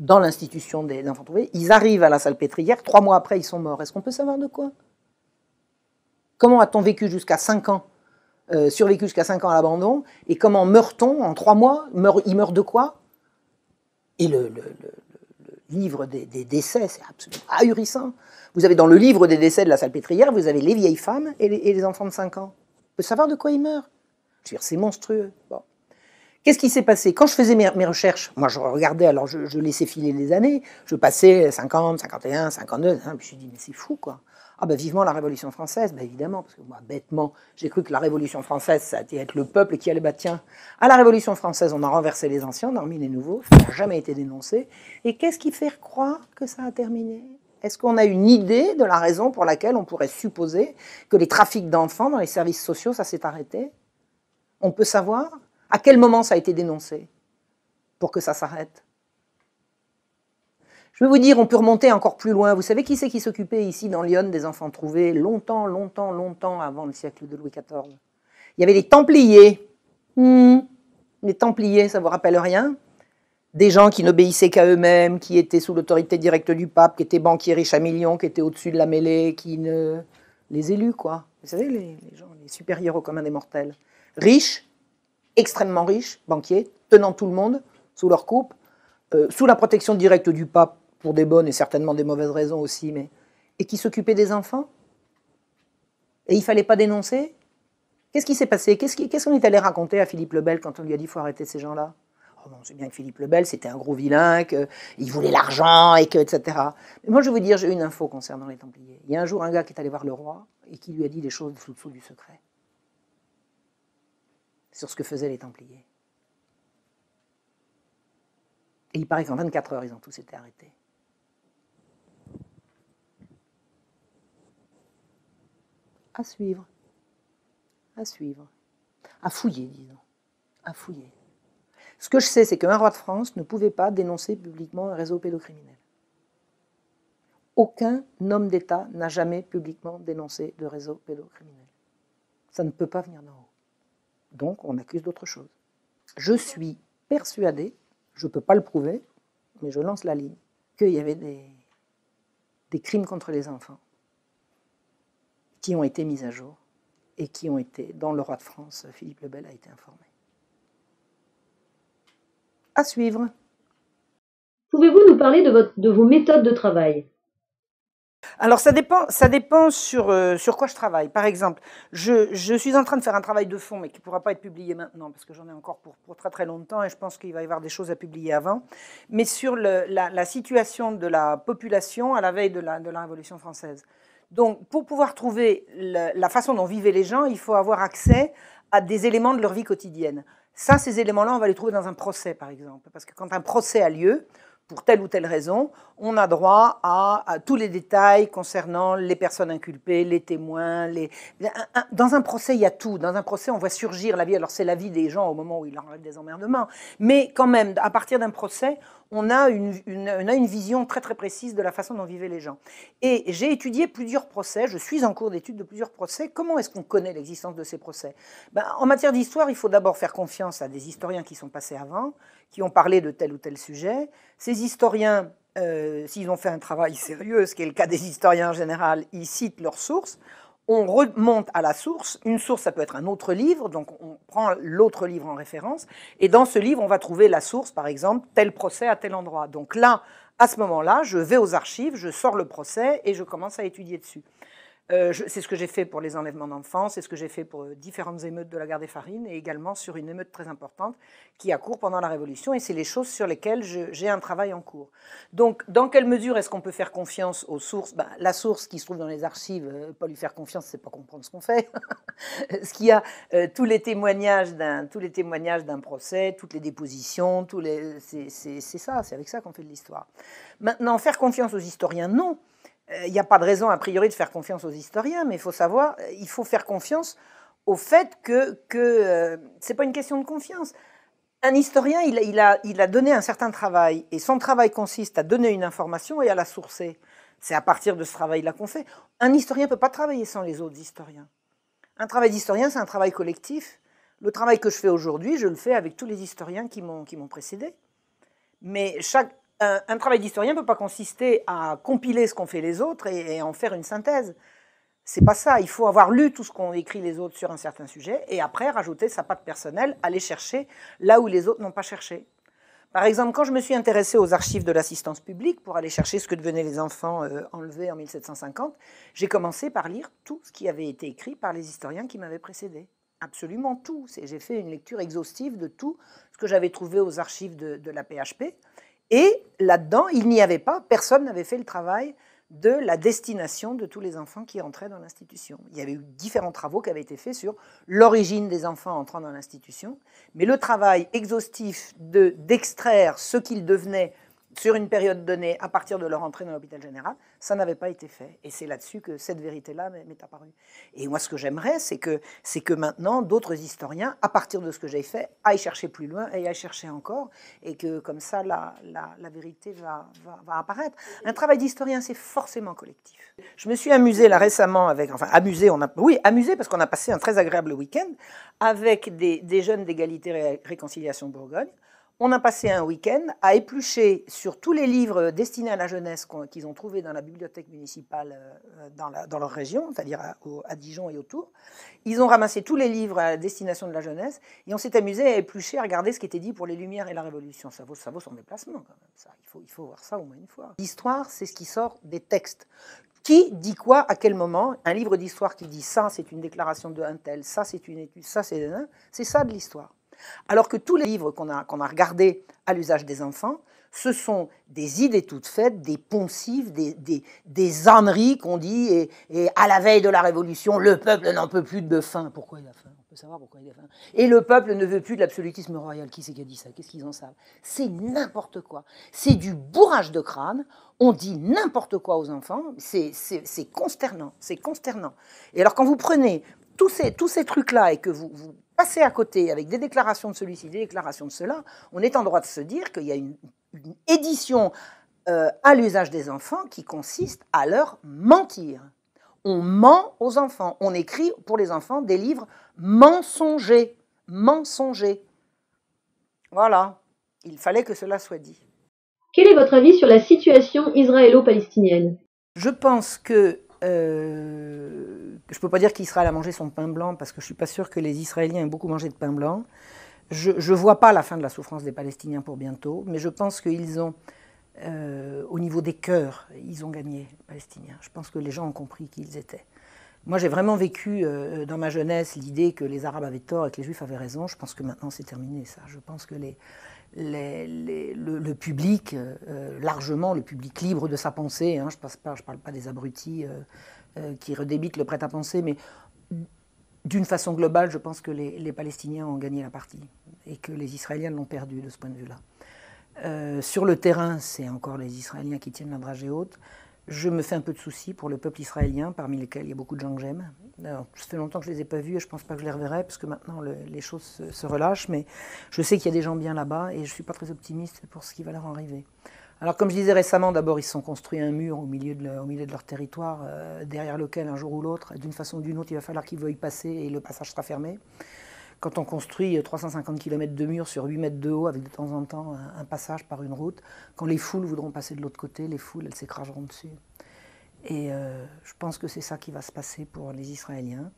Speaker 1: dans l'institution des enfants trouvés. Ils arrivent à la salle pétrière, trois mois après, ils sont morts. Est-ce qu'on peut savoir de quoi Comment a-t-on vécu jusqu'à 5 ans survécu jusqu'à 5 ans à l'abandon, et comment meurt-on en 3 mois meurt, Il meurt de quoi Et le livre des, décès, c'est absolument ahurissant. Vous avez dans le livre des décès de la salpêtrière, vous avez les vieilles femmes et les, enfants de 5 ans. On peut savoir de quoi ils meurent. c'est monstrueux. Qu'est-ce qui s'est passé Quand je faisais mes, recherches, moi je regardais, alors je, laissais filer les années, je passais 50, 51, 52, puis je me suis dit, mais c'est fou quoi. Ah ben vivement la Révolution française, ben, évidemment, parce que moi, bêtement, j'ai cru que la Révolution française, ça allait être le peuple qui allait, bah tiens, à la Révolution française, on a renversé les anciens, on a remis les nouveaux, ça n'a jamais été dénoncé. Et qu'est-ce qui fait croire que ça a terminé est-ce qu'on a une idée de la raison pour laquelle on pourrait supposer que les trafics d'enfants dans les services sociaux, ça s'est arrêté On peut savoir à quel moment ça a été dénoncé pour que ça s'arrête je veux vous dire, on peut remonter encore plus loin. Vous savez qui c'est qui s'occupait ici dans Lyon des enfants trouvés longtemps, longtemps, longtemps avant le siècle de Louis XIV Il y avait les Templiers. Hmm. Les Templiers, ça vous rappelle rien Des gens qui n'obéissaient qu'à eux-mêmes, qui étaient sous l'autorité directe du pape, qui étaient banquiers riches à millions, qui étaient au-dessus de la mêlée, qui ne... Les élus, quoi. Vous savez, les, gens, les supérieurs aux communs des mortels. Riches, extrêmement riches, banquiers, tenant tout le monde sous leur coupe, euh, sous la protection directe du pape pour des bonnes et certainement des mauvaises raisons aussi, mais et qui s'occupait des enfants Et il fallait pas dénoncer Qu'est-ce qui s'est passé Qu'est-ce qu'on est allé raconter à Philippe Lebel quand on lui a dit qu'il faut arrêter ces gens-là oh, On sait bien que Philippe Lebel, c'était un gros vilain, qu'il voulait l'argent, et que, etc. Mais moi, je vais vous dire, j'ai une info concernant les Templiers. Il y a un jour un gars qui est allé voir le roi et qui lui a dit des choses sous dessous du secret sur ce que faisaient les Templiers. Et il paraît qu'en 24 heures, ils ont tous été arrêtés. à suivre, à suivre, à fouiller, disons, à fouiller. Ce que je sais, c'est qu'un roi de France ne pouvait pas dénoncer publiquement un réseau pédocriminel. Aucun homme d'État n'a jamais publiquement dénoncé de réseau pédocriminel. Ça ne peut pas venir d'en haut. Donc on accuse d'autre chose. Je suis persuadé, je ne peux pas le prouver, mais je lance la ligne, qu'il y avait des crimes contre les enfants qui ont été mises à jour et qui ont été, dans le roi de France, Philippe le Bel a été informé.
Speaker 2: À suivre. Pouvez-vous nous parler de, de vos méthodes de travail alors ça dépend, ça dépend sur, euh, sur quoi je travaille.
Speaker 1: Par exemple, je, je, suis en train de faire un travail de fond, mais qui ne pourra pas être publié maintenant, parce que j'en ai encore pour, très très longtemps, et je pense qu'il va y avoir des choses à publier avant, mais sur la, la, situation de la population à la veille de la, de la Révolution française. Donc, pour pouvoir trouver la, façon dont vivaient les gens, il faut avoir accès à des éléments de leur vie quotidienne. Ça, ces éléments-là, on va les trouver dans un procès, par exemple. Parce que quand un procès a lieu, pour telle ou telle raison, on a droit à, tous les détails concernant les personnes inculpées, les témoins. Dans un procès, il y a tout. Dans un procès, on voit surgir la vie. Alors, c'est la vie des gens au moment où ils leur des emmerdements. Mais quand même, à partir d'un procès, on a une, vision très très précise de la façon dont vivaient les gens. Et j'ai étudié plusieurs procès, je suis en cours d'étude de plusieurs procès. Comment est-ce qu'on connaît l'existence de ces procès ben, En matière d'histoire, il faut d'abord faire confiance à des historiens qui sont passés avant, qui ont parlé de tel ou tel sujet. Ces historiens, euh, s'ils ont fait un travail sérieux, ce qui est le cas des historiens en général, ils citent leurs sources. On remonte à la source. Une source, ça peut être un autre livre, donc on prend l'autre livre en référence. Et dans ce livre, on va trouver la source, par exemple, tel procès à tel endroit. Donc là, à ce moment-là, je vais aux archives, je sors le procès et je commence à étudier dessus. Euh, c'est ce que j'ai fait pour les enlèvements d'enfants, c'est ce que j'ai fait pour euh, différentes émeutes de la garde des farines et également sur une émeute très importante qui a cours pendant la Révolution et c'est les choses sur lesquelles j'ai un travail en cours. Donc, dans quelle mesure est-ce qu'on peut faire confiance aux sources bah, La source qui se trouve dans les archives, euh, pas lui faire confiance, c'est pas comprendre ce qu'on fait. [laughs] ce qui a, tous les témoignages d'un, procès, toutes les dépositions, les, c'est ça, c'est avec ça qu'on fait de l'histoire. Maintenant, faire confiance aux historiens, non. Il euh, n'y a pas de raison, a priori, de faire confiance aux historiens, mais il faut savoir, il faut faire confiance au fait que, ce n'est euh, c'est pas une question de confiance. Un historien, il, a, il a donné un certain travail, et son travail consiste à donner une information et à la sourcer. C'est à partir de ce travail-là qu'on fait. Un historien ne peut pas travailler sans les autres historiens. Un travail d'historien, c'est un travail collectif. Le travail que je fais aujourd'hui, je le fais avec tous les historiens qui m'ont précédé. Mais chaque, un travail d'historien ne peut pas consister à compiler ce qu'ont fait les autres et, en faire une synthèse. C'est pas ça. Il faut avoir lu tout ce qu'ont écrit les autres sur un certain sujet et après rajouter sa patte personnelle, aller chercher là où les autres n'ont pas cherché. Par exemple, quand je me suis intéressée aux archives de l'assistance publique pour aller chercher ce que devenaient les enfants euh, enlevés en 1750, j'ai commencé par lire tout ce qui avait été écrit par les historiens qui m'avaient précédé. Absolument tout. J'ai fait une lecture exhaustive de tout ce que j'avais trouvé aux archives de la PHP et là-dedans, il n'y avait pas, personne n'avait fait le travail de la destination de tous les enfants qui entraient dans l'institution. Il y avait eu différents travaux qui avaient été faits sur l'origine des enfants entrant dans l'institution, mais le travail exhaustif d'extraire ce qu'ils devenaient sur une période donnée à partir de leur entrée dans l'hôpital général, ça n'avait pas été fait. Et c'est là-dessus que cette vérité-là m'est apparue. Et moi, ce que j'aimerais, c'est que, c'est que maintenant, d'autres historiens, à partir de ce que j'ai fait, aillent chercher plus loin et aillent chercher encore, et que comme ça, la, la, vérité va, va, apparaître. Un travail d'historien, c'est forcément collectif. Je me suis amusé là récemment avec, enfin amusé, on oui, amusée parce qu'on a passé un très agréable week-end avec des, jeunes d'égalité et réconciliation Bourgogne on a passé un week-end à éplucher sur tous les livres destinés à la jeunesse qu'ils ont trouvés dans la bibliothèque municipale euh, dans, leur région, c'est-à-dire à, Dijon et autour. Ils ont ramassé tous les livres à destination de la jeunesse et on s'est amusé à éplucher, à regarder ce qui était dit pour les Lumières et la Révolution. Ça vaut, ça vaut son déplacement quand même. Ça. Il, faut, il faut voir ça au moins une fois. L'histoire, c'est ce qui sort des textes. Qui dit quoi à quel moment Un livre d'histoire qui dit ça, c'est une déclaration de un tel, ça, c'est une étude, ça, c'est c'est ça de l'histoire. Alors que tous les livres qu'on a, regardés à l'usage des enfants, ce sont des idées toutes faites, des poncifs, des, des, âneries qu'on dit, et, à la veille de la Révolution, le peuple n'en peut plus de faim. Pourquoi il a faim On peut savoir pourquoi il a faim. Et le peuple ne veut plus de l'absolutisme royal. Qui c'est qui a dit ça Qu'est-ce qu'ils en savent C'est n'importe quoi. C'est du bourrage de crâne. On dit n'importe quoi aux enfants. C'est consternant. C'est consternant. Et alors quand vous prenez tous ces, tous ces trucs-là et que vous Passer à côté avec des déclarations de celui-ci, des déclarations de cela, on est en droit de se dire qu'il y a une, édition euh, à l'usage des enfants qui consiste à leur mentir. On ment aux enfants. On écrit pour les enfants des livres mensongers. Mensongers. Voilà. Il fallait que cela soit dit.
Speaker 2: Quel est votre avis sur la situation israélo-palestinienne Je pense que euh, je ne peux pas dire
Speaker 1: qu'Israël a mangé son pain blanc parce que je ne suis pas sûr que les Israéliens aient beaucoup mangé de pain blanc. Je ne vois pas la fin de la souffrance des Palestiniens pour bientôt, mais je pense qu'ils ont, euh, au niveau des cœurs, ils ont gagné, les Palestiniens. Je pense que les gens ont compris qui ils étaient. Moi, j'ai vraiment vécu euh, dans ma jeunesse l'idée que les Arabes avaient tort et que les Juifs avaient raison. Je pense que maintenant, c'est terminé, ça. Je pense que le, public, euh, largement, le public libre de sa pensée, hein, je ne parle pas des abrutis euh, qui redébite le prêt-à-penser, mais d'une façon globale, je pense que les, Palestiniens ont gagné la partie et que les Israéliens l'ont perdu de ce point de vue-là. Euh, sur le terrain, c'est encore les Israéliens qui tiennent la dragée haute. Je me fais un peu de soucis pour le peuple israélien, parmi lesquels il y a beaucoup de gens que j'aime. ça fait longtemps que je ne les ai pas vus et je ne pense pas que je les reverrai, parce que maintenant les choses se, se, relâchent. Mais je sais qu'il y a des gens bien là-bas et je ne suis pas très optimiste pour ce qui va leur arriver. Alors comme je disais récemment, d'abord ils se sont construits un mur au milieu de, leur, territoire, euh, derrière lequel un jour ou l'autre, d'une façon ou d'une autre, il va falloir qu'ils veuillent passer et le passage sera fermé. Quand on construit 350 km de mur sur 8 mètres de haut, avec de temps en temps un, passage par une route, quand les foules voudront passer de l'autre côté, les foules, elles s'écraseront dessus. Et euh, je pense que c'est ça qui va se passer pour les Israéliens.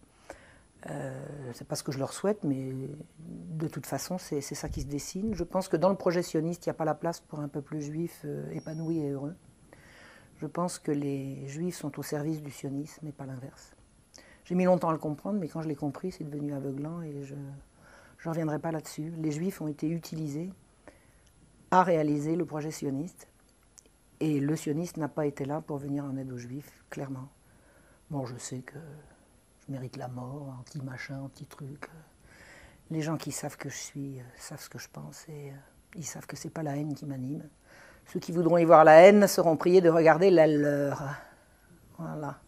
Speaker 1: Euh, c'est pas ce que je leur souhaite, mais de toute façon, c'est ça qui se dessine. Je pense que dans le projet sioniste, il n'y a pas la place pour un peuple juif euh, épanoui et heureux. Je pense que les juifs sont au service du sionisme et pas l'inverse. J'ai mis longtemps à le comprendre, mais quand je l'ai compris, c'est devenu aveuglant et je ne reviendrai pas là-dessus. Les juifs ont été utilisés à réaliser le projet sioniste et le sioniste n'a pas été là pour venir en aide aux juifs, clairement. Bon, je sais que je mérite la mort, anti-machin, anti-truc. Les gens qui savent que je suis euh, savent ce que je pense et euh, ils savent que c'est pas la haine qui m'anime. Ceux qui voudront y voir la haine seront priés de
Speaker 2: regarder la leur. Voilà.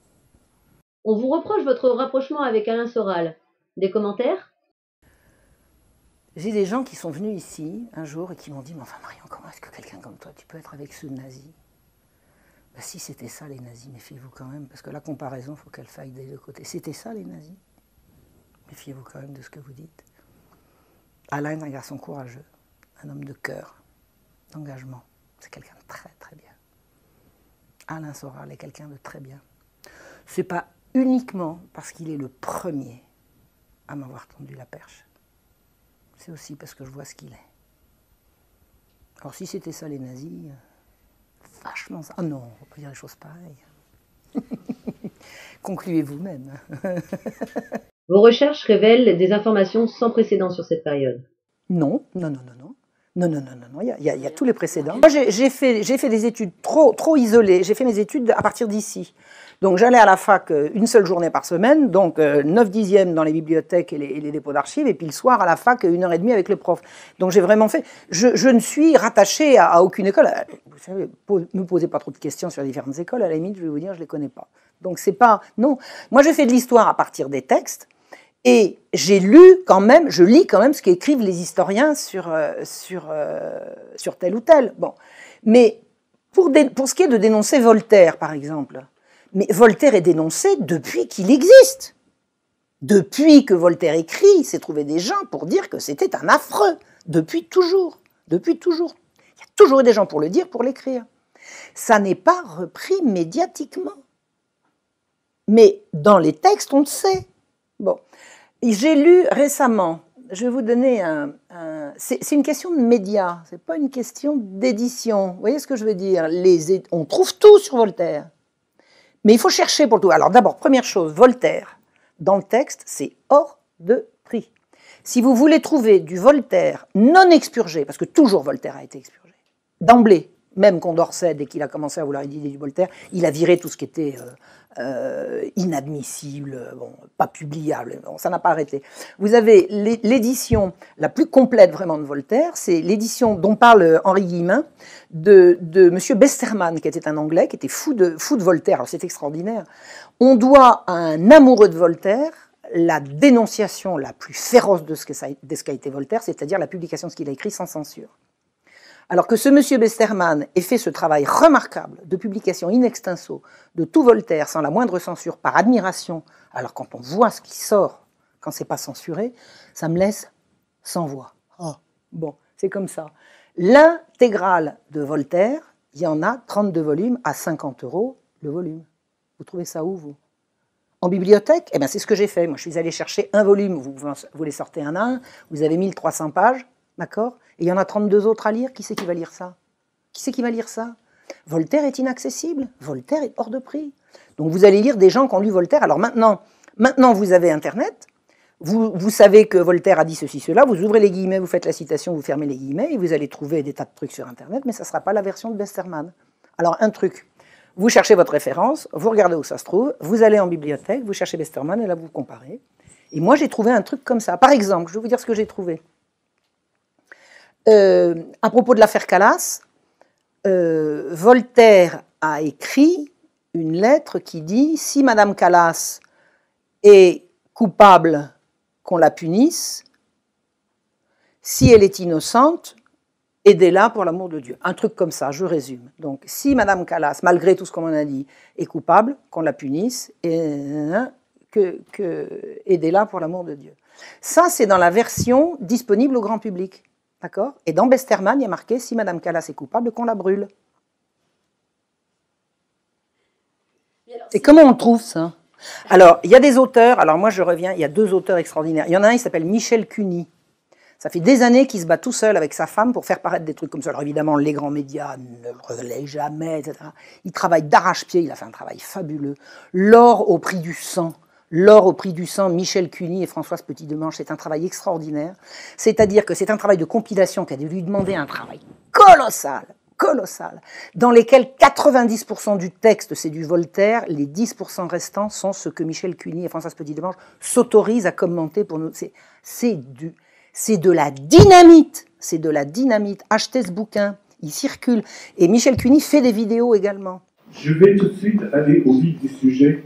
Speaker 2: On vous reproche votre rapprochement avec Alain Soral. Des commentaires J'ai des gens qui sont venus
Speaker 1: ici un jour et qui m'ont dit Mais enfin, Marion, comment est-ce que quelqu'un comme toi, tu peux être avec ce nazi bah, si c'était ça les nazis, méfiez-vous quand même, parce que la comparaison, il faut qu'elle faille des deux côtés. C'était ça les nazis Méfiez-vous quand même de ce que vous dites. Alain est un garçon courageux, un homme de cœur, d'engagement. C'est quelqu'un de très très bien. Alain Soral est quelqu'un de très bien. Ce n'est pas uniquement parce qu'il est le premier à m'avoir tendu la perche. C'est aussi parce que je vois ce qu'il est. Alors si c'était ça les nazis, euh, ah non, on peut dire les choses pareilles.
Speaker 2: [laughs] Concluez vous-même. Vos recherches révèlent des informations sans précédent sur cette période. Non, non, non, non, non. Non, non, non, non, il y a, tous les précédents. Moi, j'ai fait, fait des études trop, trop isolées.
Speaker 1: J'ai fait mes études à partir d'ici. Donc j'allais à la fac euh, une seule journée par semaine, donc 9 euh, dixièmes dans les bibliothèques et les, dépôts d'archives, et puis le soir à la fac, une heure et demie avec le prof. Donc j'ai vraiment fait... Je, je, ne suis rattaché à, aucune école. Euh, vous savez, ne me posez pas trop de questions sur les différentes écoles, à la limite, je vais vous dire, je ne les connais pas. Donc c'est pas... Non, moi je fais de l'histoire à partir des textes, et j'ai lu quand même, je lis quand même ce qu'écrivent les historiens sur, euh, sur, euh, sur tel ou tel. Bon. Mais pour, pour ce qui est de dénoncer Voltaire, par exemple, mais Voltaire est dénoncé depuis qu'il existe. Depuis que Voltaire écrit, il s'est trouvé des gens pour dire que c'était un affreux. Depuis toujours. Depuis toujours. Il y a toujours eu des gens pour le dire, pour l'écrire. Ça n'est pas repris médiatiquement. Mais dans les textes, on le sait. Bon. J'ai lu récemment, je vais vous donner un. c'est une question de médias, c'est pas une question d'édition. Vous voyez ce que je veux dire Les, On trouve tout sur Voltaire. Mais il faut chercher pour tout. Alors d'abord, première chose, Voltaire, dans le texte, c'est hors de prix. Si vous voulez trouver du Voltaire non expurgé, parce que toujours Voltaire a été expurgé, d'emblée, même Condorcet, dès qu'il a commencé à vouloir éditer du Voltaire, il a viré tout ce qui était euh, euh, inadmissible, euh, bon, pas publiable, ça n'a pas arrêté. Vous avez l'édition la plus complète vraiment de Voltaire, c'est l'édition dont parle euh, Henri Guillemin de, M. Besterman, qui était un Anglais, qui était fou de, Voltaire, alors c'est extraordinaire. On doit à un amoureux de Voltaire la dénonciation la plus féroce de ce qu'a été Voltaire, c'est-à-dire la publication de ce qu'il a écrit sans censure. Alors que ce monsieur Besterman ait fait ce travail remarquable de publication in extenso de tout Voltaire sans la moindre censure par admiration, alors quand on voit ce qui sort quand c'est pas censuré, ça me laisse sans voix. Oh. Bon, c'est comme ça. L'intégrale de Voltaire, il y en a 32 volumes à 50 euros le volume. Vous trouvez ça où, vous en bibliothèque, eh bien, c'est ce que j'ai fait. Moi, je suis allé chercher un volume, vous, vous les sortez un à un, vous avez 1300 pages, d'accord et il y en a 32 autres à lire, qui c'est qui va lire ça Qui c'est qui va lire ça Voltaire est inaccessible, Voltaire est hors de prix. Donc vous allez lire des gens qui ont lu Voltaire. Alors maintenant, maintenant vous avez Internet, vous, vous, savez que Voltaire a dit ceci, cela, vous ouvrez les guillemets, vous faites la citation, vous fermez les guillemets, et vous allez trouver des tas de trucs sur Internet, mais ça ne sera pas la version de Besterman. Alors un truc, vous cherchez votre référence, vous regardez où ça se trouve, vous allez en bibliothèque, vous cherchez Besterman, et là vous comparez. Et moi j'ai trouvé un truc comme ça. Par exemple, je vais vous dire ce que j'ai trouvé. Euh, à propos de l'affaire Calas, euh, Voltaire a écrit une lettre qui dit si Madame Calas est coupable, qu'on la punisse. Si elle est innocente, aidez-la pour l'amour de Dieu. Un truc comme ça, je résume. Donc, si Madame Calas, malgré tout ce qu'on en a dit, est coupable, qu'on la punisse, et euh, que, que aidez-la pour l'amour de Dieu. Ça, c'est dans la version disponible au grand public. Et dans Besterman, il y a marqué si Madame Callas est coupable, qu'on la brûle. Et comment on trouve ça Alors, il y a des auteurs, alors moi je reviens, il y a deux auteurs extraordinaires. Il y en a un, il s'appelle Michel Cuny. Ça fait des années qu'il se bat tout seul avec sa femme pour faire paraître des trucs comme ça. Alors évidemment, les grands médias ne relaient jamais, etc. Il travaille d'arrache-pied, il a fait un travail fabuleux. L'or au prix du sang. L'or au prix du sang, Michel Cuny et Françoise petit demanche c'est un travail extraordinaire. C'est-à-dire que c'est un travail de compilation qui a dû lui demander un travail colossal, colossal, dans lequel 90% du texte c'est du Voltaire, les 10% restants sont ce que Michel Cuny et Françoise petit demanche s'autorisent à commenter pour nous. C'est du, c'est de la dynamite, c'est de la dynamite. Achetez ce bouquin, il circule. Et Michel Cuny fait des vidéos également.
Speaker 3: Je vais tout de suite aller au vif du sujet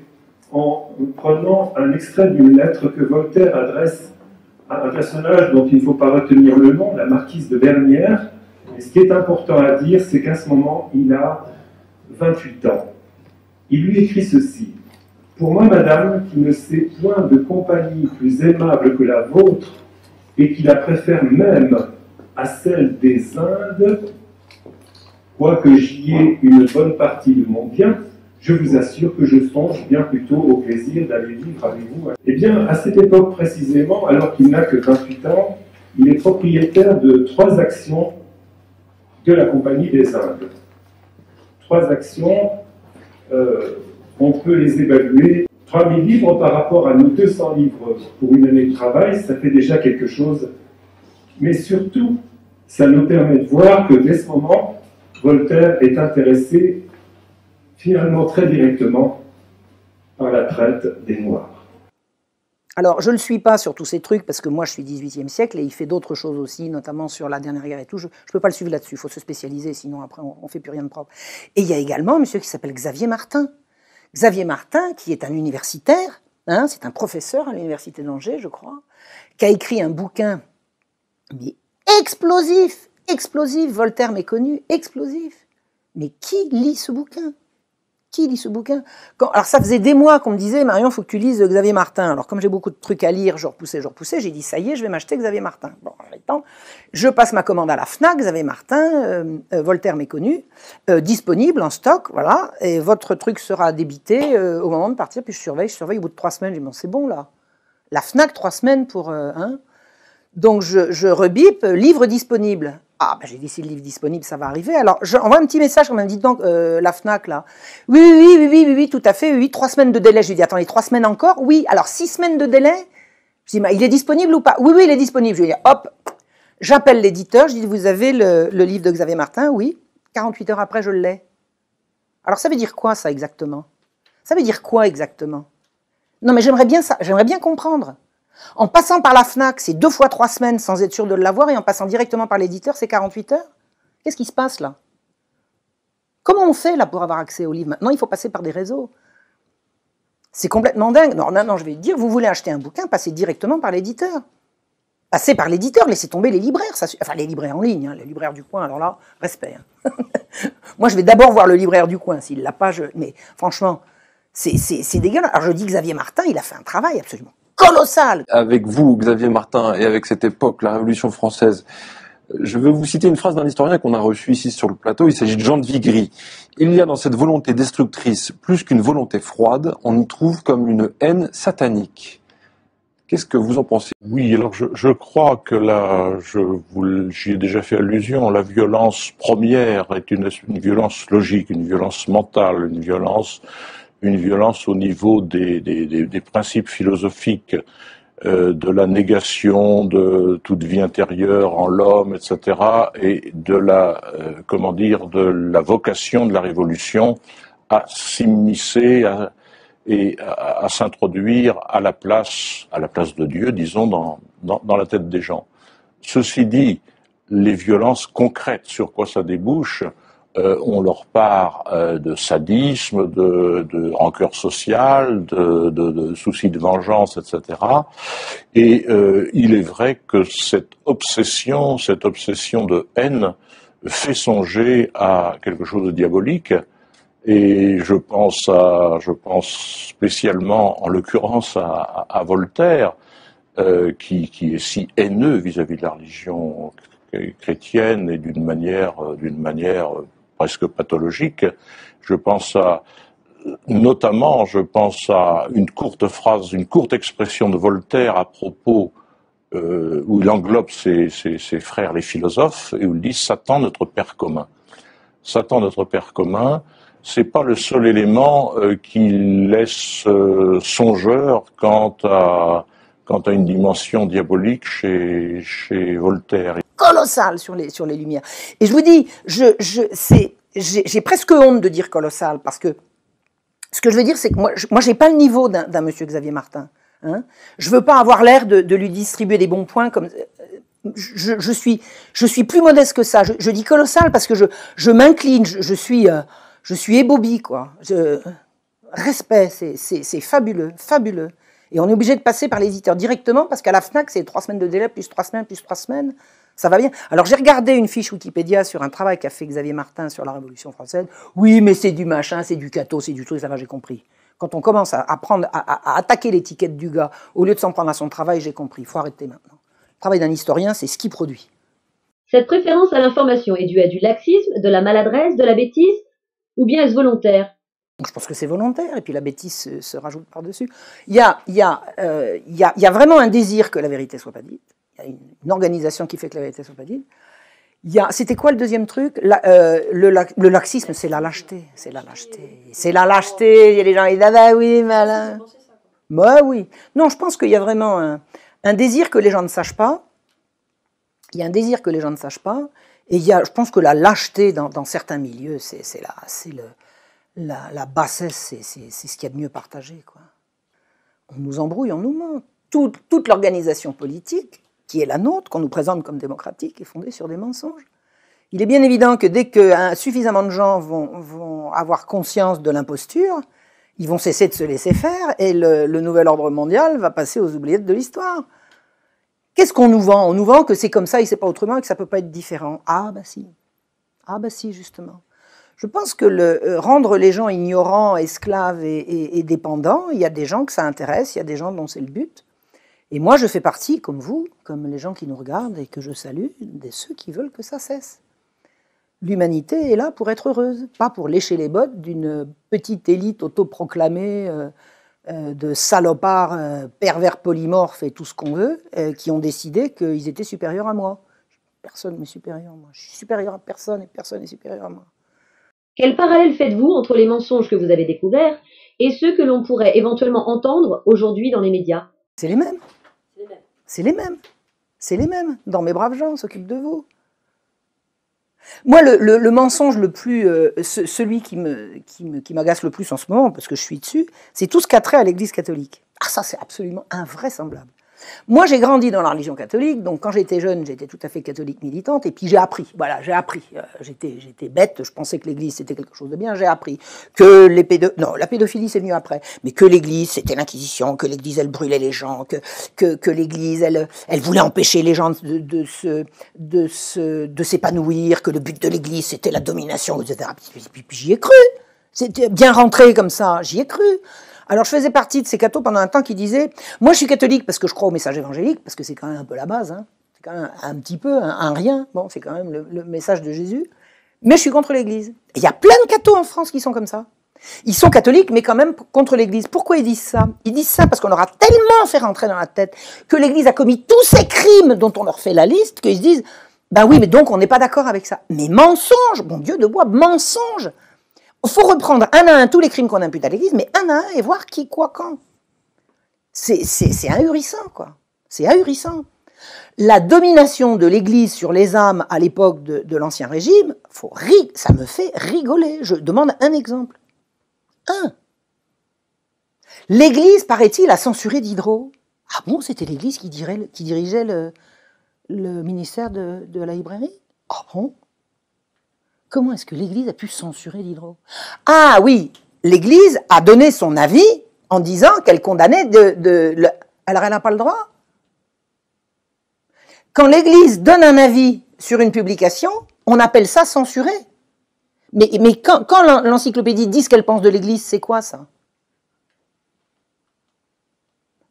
Speaker 3: en prenant un extrait d'une lettre que Voltaire adresse à un personnage dont il ne faut pas retenir le nom, la marquise de Bernière. Et ce qui est important à dire, c'est qu'à ce moment, il a 28 ans. Il lui écrit ceci. Pour moi, madame, qui ne sais point de compagnie plus aimable que la vôtre, et qui la préfère même à celle des Indes, quoique j'y ai une bonne partie de mon bien, je vous assure que je songe bien plutôt au plaisir d'aller vivre avec vous. Eh bien, à cette époque précisément, alors qu'il n'a que 28 ans, il est propriétaire de trois actions de la Compagnie des Indes. Trois actions, euh, on peut les évaluer. 3000 livres par rapport à nos 200 livres pour une année de travail, ça fait déjà quelque chose. Mais surtout, ça nous permet de voir que dès ce moment, Voltaire est intéressé finalement très directement par la traite des Noirs.
Speaker 1: Alors, je ne le suis pas sur tous ces trucs parce que moi, je suis 18e siècle et il fait d'autres choses aussi, notamment sur la dernière guerre et tout. Je ne peux pas le suivre là-dessus. Il faut se spécialiser, sinon après, on ne fait plus rien de propre. Et il y a également un monsieur qui s'appelle Xavier Martin. Xavier Martin, qui est un universitaire, hein, c'est un professeur à l'université d'Angers, je crois, qui a écrit un bouquin mais explosif, explosif. Voltaire méconnu, explosif. Mais qui lit ce bouquin qui lit ce bouquin Quand... Alors ça faisait des mois qu'on me disait, Marion, faut que tu lises Xavier Martin. Alors comme j'ai beaucoup de trucs à lire, je repoussais, je repoussais, j'ai dit, ça y est, je vais m'acheter Xavier Martin. Bon, le temps, je passe ma commande à la FNAC, Xavier Martin, euh, euh, Voltaire méconnu, euh, disponible en stock, voilà, et votre truc sera débité au moment de partir, puis je surveille, je surveille, au bout de trois semaines, je bon, c'est bon là. La FNAC, trois semaines pour... un hein. donc je, rebipe, livre disponible. Ah, ben j'ai si le livre disponible, ça va arriver. Alors, j'envoie un petit message quand même, dites donc, euh, la FNAC, là. Oui, oui, oui, oui, oui, oui, tout à fait, oui, trois semaines de délai. Je lui dis, attendez, trois semaines encore Oui, alors six semaines de délai Je mais il est disponible ou pas Oui, oui, il est disponible. Je lui dis, hop, j'appelle l'éditeur, je dis, vous avez le, le livre de Xavier Martin Oui, 48 heures après, je l'ai. Alors, ça veut dire quoi, ça, exactement Ça veut dire quoi, exactement Non, mais j'aimerais bien ça, j'aimerais bien comprendre. En passant par la FNAC, c'est deux fois trois semaines sans être sûr de l'avoir, et en passant directement par l'éditeur, c'est 48 heures. Qu'est-ce qui se passe là Comment on fait là pour avoir accès aux livres Maintenant, il faut passer par des réseaux. C'est complètement dingue. Non, non, non, je vais dire, vous voulez acheter un bouquin, passez directement par l'éditeur. Passez par l'éditeur, laissez tomber les libraires. Ça, enfin, les libraires en ligne, hein, les libraires du coin, alors là, respect. Hein. [laughs] Moi, je vais d'abord voir le libraire du coin, s'il l'a pas, je... Mais franchement, c'est dégueulasse. Alors, je dis Xavier Martin, il a fait un travail absolument
Speaker 3: colossal. Avec vous, Xavier Martin, et avec cette époque, la Révolution française, je veux vous citer une phrase d'un historien qu'on a reçu ici sur le plateau. Il s'agit de Jean de Vigry. Il y a dans cette volonté destructrice, plus qu'une volonté froide, on y trouve comme une haine satanique. Qu'est-ce que vous en pensez Oui, alors je, crois que là, j'y ai déjà
Speaker 4: fait allusion, la violence première est une, une violence logique, une violence mentale, une violence une violence au niveau des, des, principes philosophiques euh, de la négation de toute vie intérieure en l'homme, etc., et de la, euh, comment dire, de la vocation de la révolution à s'immiscer et à, à s'introduire à la place, à la place de Dieu, disons, dans, dans, dans la tête des gens. Ceci dit, les violences concrètes sur quoi ça débouche, euh, on leur part euh, de sadisme, de, rancœur sociale, de, soucis de de vengeance, etc. Et euh, il est vrai que cette obsession, cette obsession de haine, fait songer à quelque chose de diabolique. Et je pense à, je pense spécialement, en l'occurrence, à, Voltaire, qui, est si haineux vis-à-vis de la religion chrétienne et d'une manière, d'une manière presque pathologique. Je pense à, notamment, je pense à une courte phrase, une courte expression de Voltaire à propos euh, où il englobe ses, ses, frères les philosophes et où il dit Satan notre père commun. Satan notre père commun, c'est pas le seul élément euh, qui laisse euh, songeur quant à quant à une dimension diabolique chez, Voltaire.
Speaker 1: Colossal sur les, sur les Lumières. Et je vous dis, je, je, j'ai, presque honte de dire colossal, parce que ce que je veux dire, c'est que moi, je, moi j'ai pas le niveau d'un, monsieur Xavier Martin. Hein je veux pas avoir l'air de, lui distribuer des bons points comme. Euh, je, suis, je suis plus modeste que ça. Je, dis colossal parce que je, m'incline, je, suis, euh, suis ébobie, quoi. Je, respect, c'est fabuleux, fabuleux. Et on est obligé de passer par l'éditeur directement parce qu'à la FNAC, c'est trois semaines de délai, plus trois semaines, plus trois semaines. Ça va bien. Alors j'ai regardé une fiche Wikipédia sur un travail qu'a fait Xavier Martin sur la Révolution française. Oui, mais c'est du machin, c'est du cateau, c'est du truc, ça va, j'ai compris. Quand on commence à, apprendre, à, à attaquer l'étiquette du gars, au lieu de s'en prendre à son travail, j'ai compris. Il faut arrêter maintenant. Le travail d'un historien, c'est ce qu'il produit.
Speaker 2: Cette préférence à l'information est due à du laxisme, de la maladresse, de la bêtise, ou bien est-ce volontaire
Speaker 1: je pense que c'est volontaire, et puis la bêtise se, rajoute par-dessus. Il y, a, il, euh, vraiment un désir que la vérité soit pas dite. Il y a une, organisation qui fait que la vérité soit pas dite. C'était quoi le deuxième truc euh, le, laxisme, c'est la lâcheté. C'est la lâcheté. C'est la lâcheté. Il y a les gens qui disent Ah bah oui, malin. Moi, bah oui. Non, je pense qu'il y a vraiment un, désir que les gens ne sachent pas. Il y a un désir que les gens ne sachent pas. Et il y a, je pense que la lâcheté dans, dans certains milieux, c'est là. C'est le la, bassesse, c'est ce qu'il y a de mieux partagé. On nous embrouille, on nous ment. toute l'organisation politique, qui est la nôtre, qu'on nous présente comme démocratique, est fondée sur des mensonges. Il est bien évident que dès que hein, suffisamment de gens vont, avoir conscience de l'imposture, ils vont cesser de se laisser faire et le, nouvel ordre mondial va passer aux oubliettes de l'histoire. Qu'est-ce qu'on nous vend On nous vend que c'est comme ça et c'est pas autrement et que ça peut pas être différent. Ah bah si. Ah bah si, justement. Je pense que le, euh, rendre les gens ignorants, esclaves et, dépendants, il y a des gens que ça intéresse, il y a des gens dont c'est le but. Et moi, je fais partie, comme vous, comme les gens qui nous regardent et que je salue, de ceux qui veulent que ça cesse. L'humanité est là pour être heureuse, pas pour lécher les bottes d'une petite élite autoproclamée euh, euh, de salopards pervers polymorphes et tout ce qu'on veut, qui ont décidé qu'ils étaient supérieurs à moi. Personne n'est supérieur à moi. Je suis supérieur à personne et personne n'est supérieur à moi.
Speaker 2: Quel parallèle faites-vous entre les mensonges que vous avez découverts et ceux que l'on pourrait éventuellement entendre aujourd'hui dans les médias C'est les mêmes. C'est les mêmes. C'est les mêmes. Dans mes braves gens, s'occupe de vous.
Speaker 1: Moi, le, mensonge le plus, euh, celui qui me, qui qui m'agace le plus en ce moment, parce que je suis dessus, c'est tout ce qu'a trait à l'Église catholique. Ah, ça, c'est absolument invraisemblable. Moi, j'ai grandi dans la religion catholique, donc quand j'étais jeune, j'étais tout à fait catholique militante, et puis j'ai appris, voilà, j'ai appris. Euh, j'étais, bête, je pensais que l'Église c'était quelque chose de bien, j'ai appris que les non, la pédophilie c'est venu après, mais que l'Église c'était l'Inquisition, que l'Église elle brûlait les gens, que que, l'Église elle elle voulait empêcher les gens de, se de s'épanouir, que le but de l'Église c'était la domination, etc. Puis, puis j'y ai cru. C'était bien rentré comme ça, j'y ai cru. Alors je faisais partie de ces cathos pendant un temps qui disaient Moi je suis catholique parce que je crois au message évangélique, parce que c'est quand même un peu la base, hein. c'est quand même un petit peu, hein, un rien, bon, c'est quand même le, message de Jésus, mais je suis contre l'Église. Il y a plein de cathos en France qui sont comme ça. Ils sont catholiques, mais quand même contre l'Église. Pourquoi ils disent ça Ils disent ça parce qu'on leur a tellement fait rentrer dans la tête que l'Église a commis tous ces crimes dont on leur fait la liste qu'ils se disent ben oui, mais donc on n'est pas d'accord avec ça. Mais mensonge, bon Dieu de bois, mensonge il faut reprendre un à un tous les crimes qu'on impute à l'Église, mais un à un et voir qui, quoi, quand. C'est ahurissant, quoi. C'est ahurissant. La domination de l'Église sur les âmes à l'époque de, l'Ancien Régime, faut ça me fait rigoler. Je demande un exemple. Un. L'Église, paraît-il, a censuré Diderot. Ah bon, c'était l'Église qui, dirigeait le, ministère de, de la librairie Ah bon Comment est-ce que l'Église a pu censurer l'hydro Ah oui, l'Église a donné son avis en disant qu'elle condamnait de, Alors elle n'a pas le droit. Quand l'Église donne un avis sur une publication, on appelle ça censurer. Mais, quand, quand l'encyclopédie dit ce qu'elle pense de l'Église, c'est quoi ça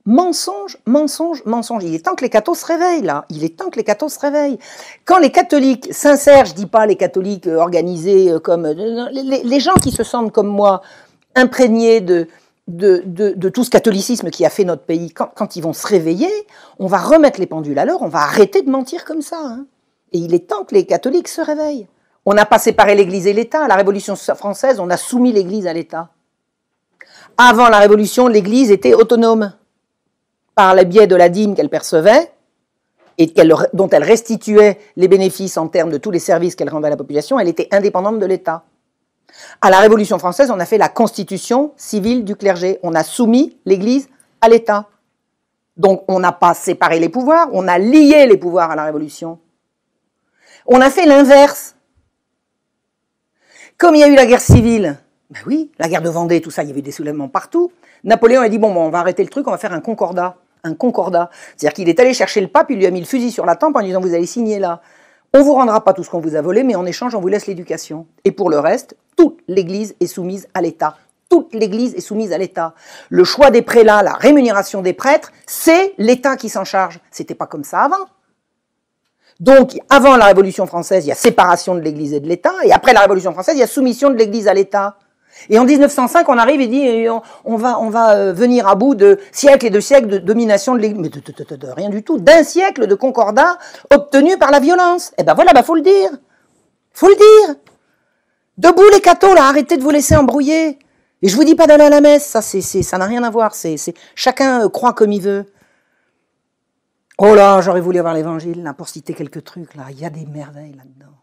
Speaker 1: Mensonge, mensonge, mensonge. Il est temps que les cathos se réveillent, là. Il est temps que les cathos se réveillent. Quand les catholiques sincères, je dis pas les catholiques euh, organisés euh, comme... Euh, les, gens qui se sentent comme moi, imprégnés de, tout ce catholicisme qui a fait notre pays, quand, ils vont se réveiller, on va remettre les pendules à l'heure, on va arrêter de mentir comme ça. Hein. Et il est temps que les catholiques se réveillent. On n'a pas séparé l'Église et l'État. La Révolution française, on a soumis l'Église à l'État. Avant la Révolution, l'Église était autonome par le biais de la dîme qu'elle percevait et dont elle restituait les bénéfices en termes de tous les services qu'elle rendait à la population, elle était indépendante de l'État. À la Révolution française, on a fait la constitution civile du clergé. On a soumis l'Église à l'État. Donc on n'a pas séparé les pouvoirs, on a lié les pouvoirs à la Révolution. On a fait l'inverse. Comme il y a eu la guerre civile, ben oui, la guerre de Vendée, tout ça, il y avait des soulèvements partout. Napoléon a dit bon, bon, on va arrêter le truc, on va faire un concordat un concordat. C'est-à-dire qu'il est allé chercher le pape, il lui a mis le fusil sur la tempe en disant Vous allez signer là. On vous rendra pas tout ce qu'on vous a volé, mais en échange, on vous laisse l'éducation. Et pour le reste, toute l'Église est soumise à l'État. Toute l'Église est soumise à l'État. Le choix des prélats, la rémunération des prêtres, c'est l'État qui s'en charge. C'était pas comme ça avant. Donc, avant la Révolution française, il y a séparation de l'Église et de l'État, et après la Révolution française, il y a soumission de l'Église à l'État. Et en 1905, on arrive et dit on, va, on va euh, venir à bout de siècles et de siècles de domination de l'Église. Mais de, rien du tout. D'un siècle de concordat obtenu par la violence. Eh ben voilà, bah faut le dire. Faut le dire. Debout les cathos, là, arrêtez de vous laisser embrouiller. Et je vous dis pas d'aller à la messe, ça c'est, ça n'a rien à voir. C'est, chacun euh, croit comme il veut. Oh là, j'aurais voulu avoir l'évangile là pour citer quelques trucs là. Il y a des merveilles là-dedans.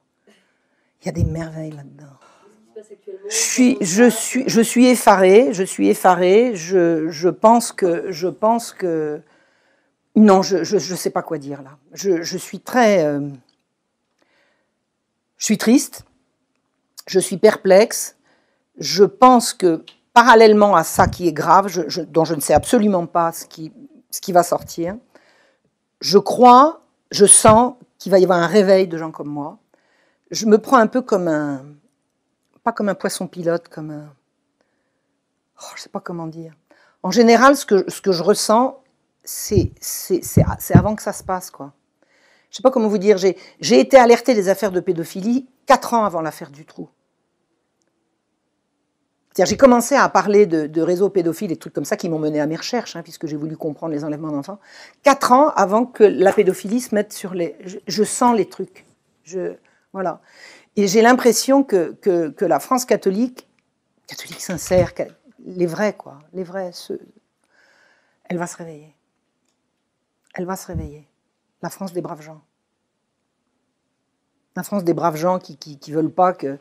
Speaker 1: Il y a des merveilles là-dedans je suis, je suis, je suis effarée, je suis effarée. Je, pense que, je pense que, non, je, ne sais pas quoi dire là. Je, suis très, euh, je suis triste, je suis perplexe. Je pense que parallèlement à ça qui est grave, dont je ne sais absolument pas ce qui, ce qui va sortir, je crois, je sens qu'il va y avoir un réveil de gens comme moi. Je me prends un peu comme un, pas comme un poisson pilote, comme un... Euh, oh, je ne sais pas comment dire. En général, ce que, ce que je ressens, ah, c'est avant que ça se passe, quoi. Je sais pas comment vous dire, j'ai été alertée des affaires de pédophilie quatre ans avant l'affaire du trou. J'ai commencé à parler de, de, réseaux pédophiles et trucs comme ça qui m'ont mené à mes recherches, hein, puisque j'ai voulu comprendre les enlèvements d'enfants. Quatre ans avant que la pédophilie se mette sur les. Je, je sens les trucs. Je, voilà. Et j'ai l'impression que, que, la France catholique, catholique sincère, les vrais, quoi, les vrais, elle va se réveiller. Elle va se réveiller. La France des braves gens. La France des braves gens qui, qui, veulent pas que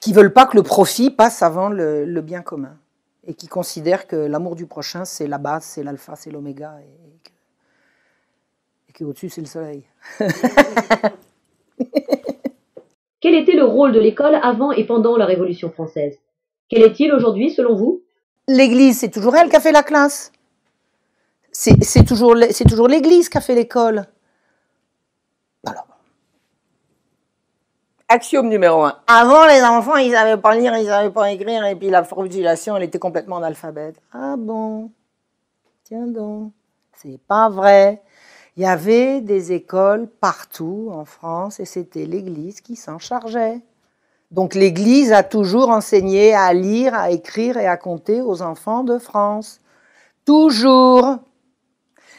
Speaker 1: qui veulent pas que le profit passe avant le, bien commun et qui considèrent que l'amour du prochain c'est la base, c'est l'alpha, c'est l'oméga et, et qu'au-dessus c'est le soleil. [laughs]
Speaker 2: [laughs] Quel était le rôle de l'école avant et pendant la Révolution française Quel est-il aujourd'hui selon vous L'Église, c'est toujours elle qui a fait la classe.
Speaker 1: C'est toujours l'Église qui a fait l'école. Alors. Axiome numéro un. Avant, les enfants, ils n'avaient pas lire, ils savaient pas écrire, et puis la formulation, elle était complètement en alphabète. Ah bon Tiens donc, c'est pas vrai. Il y avait des écoles partout en France et c'était l'Église qui s'en chargeait. Donc l'Église a toujours enseigné à lire, à écrire et à compter aux enfants de France. Toujours.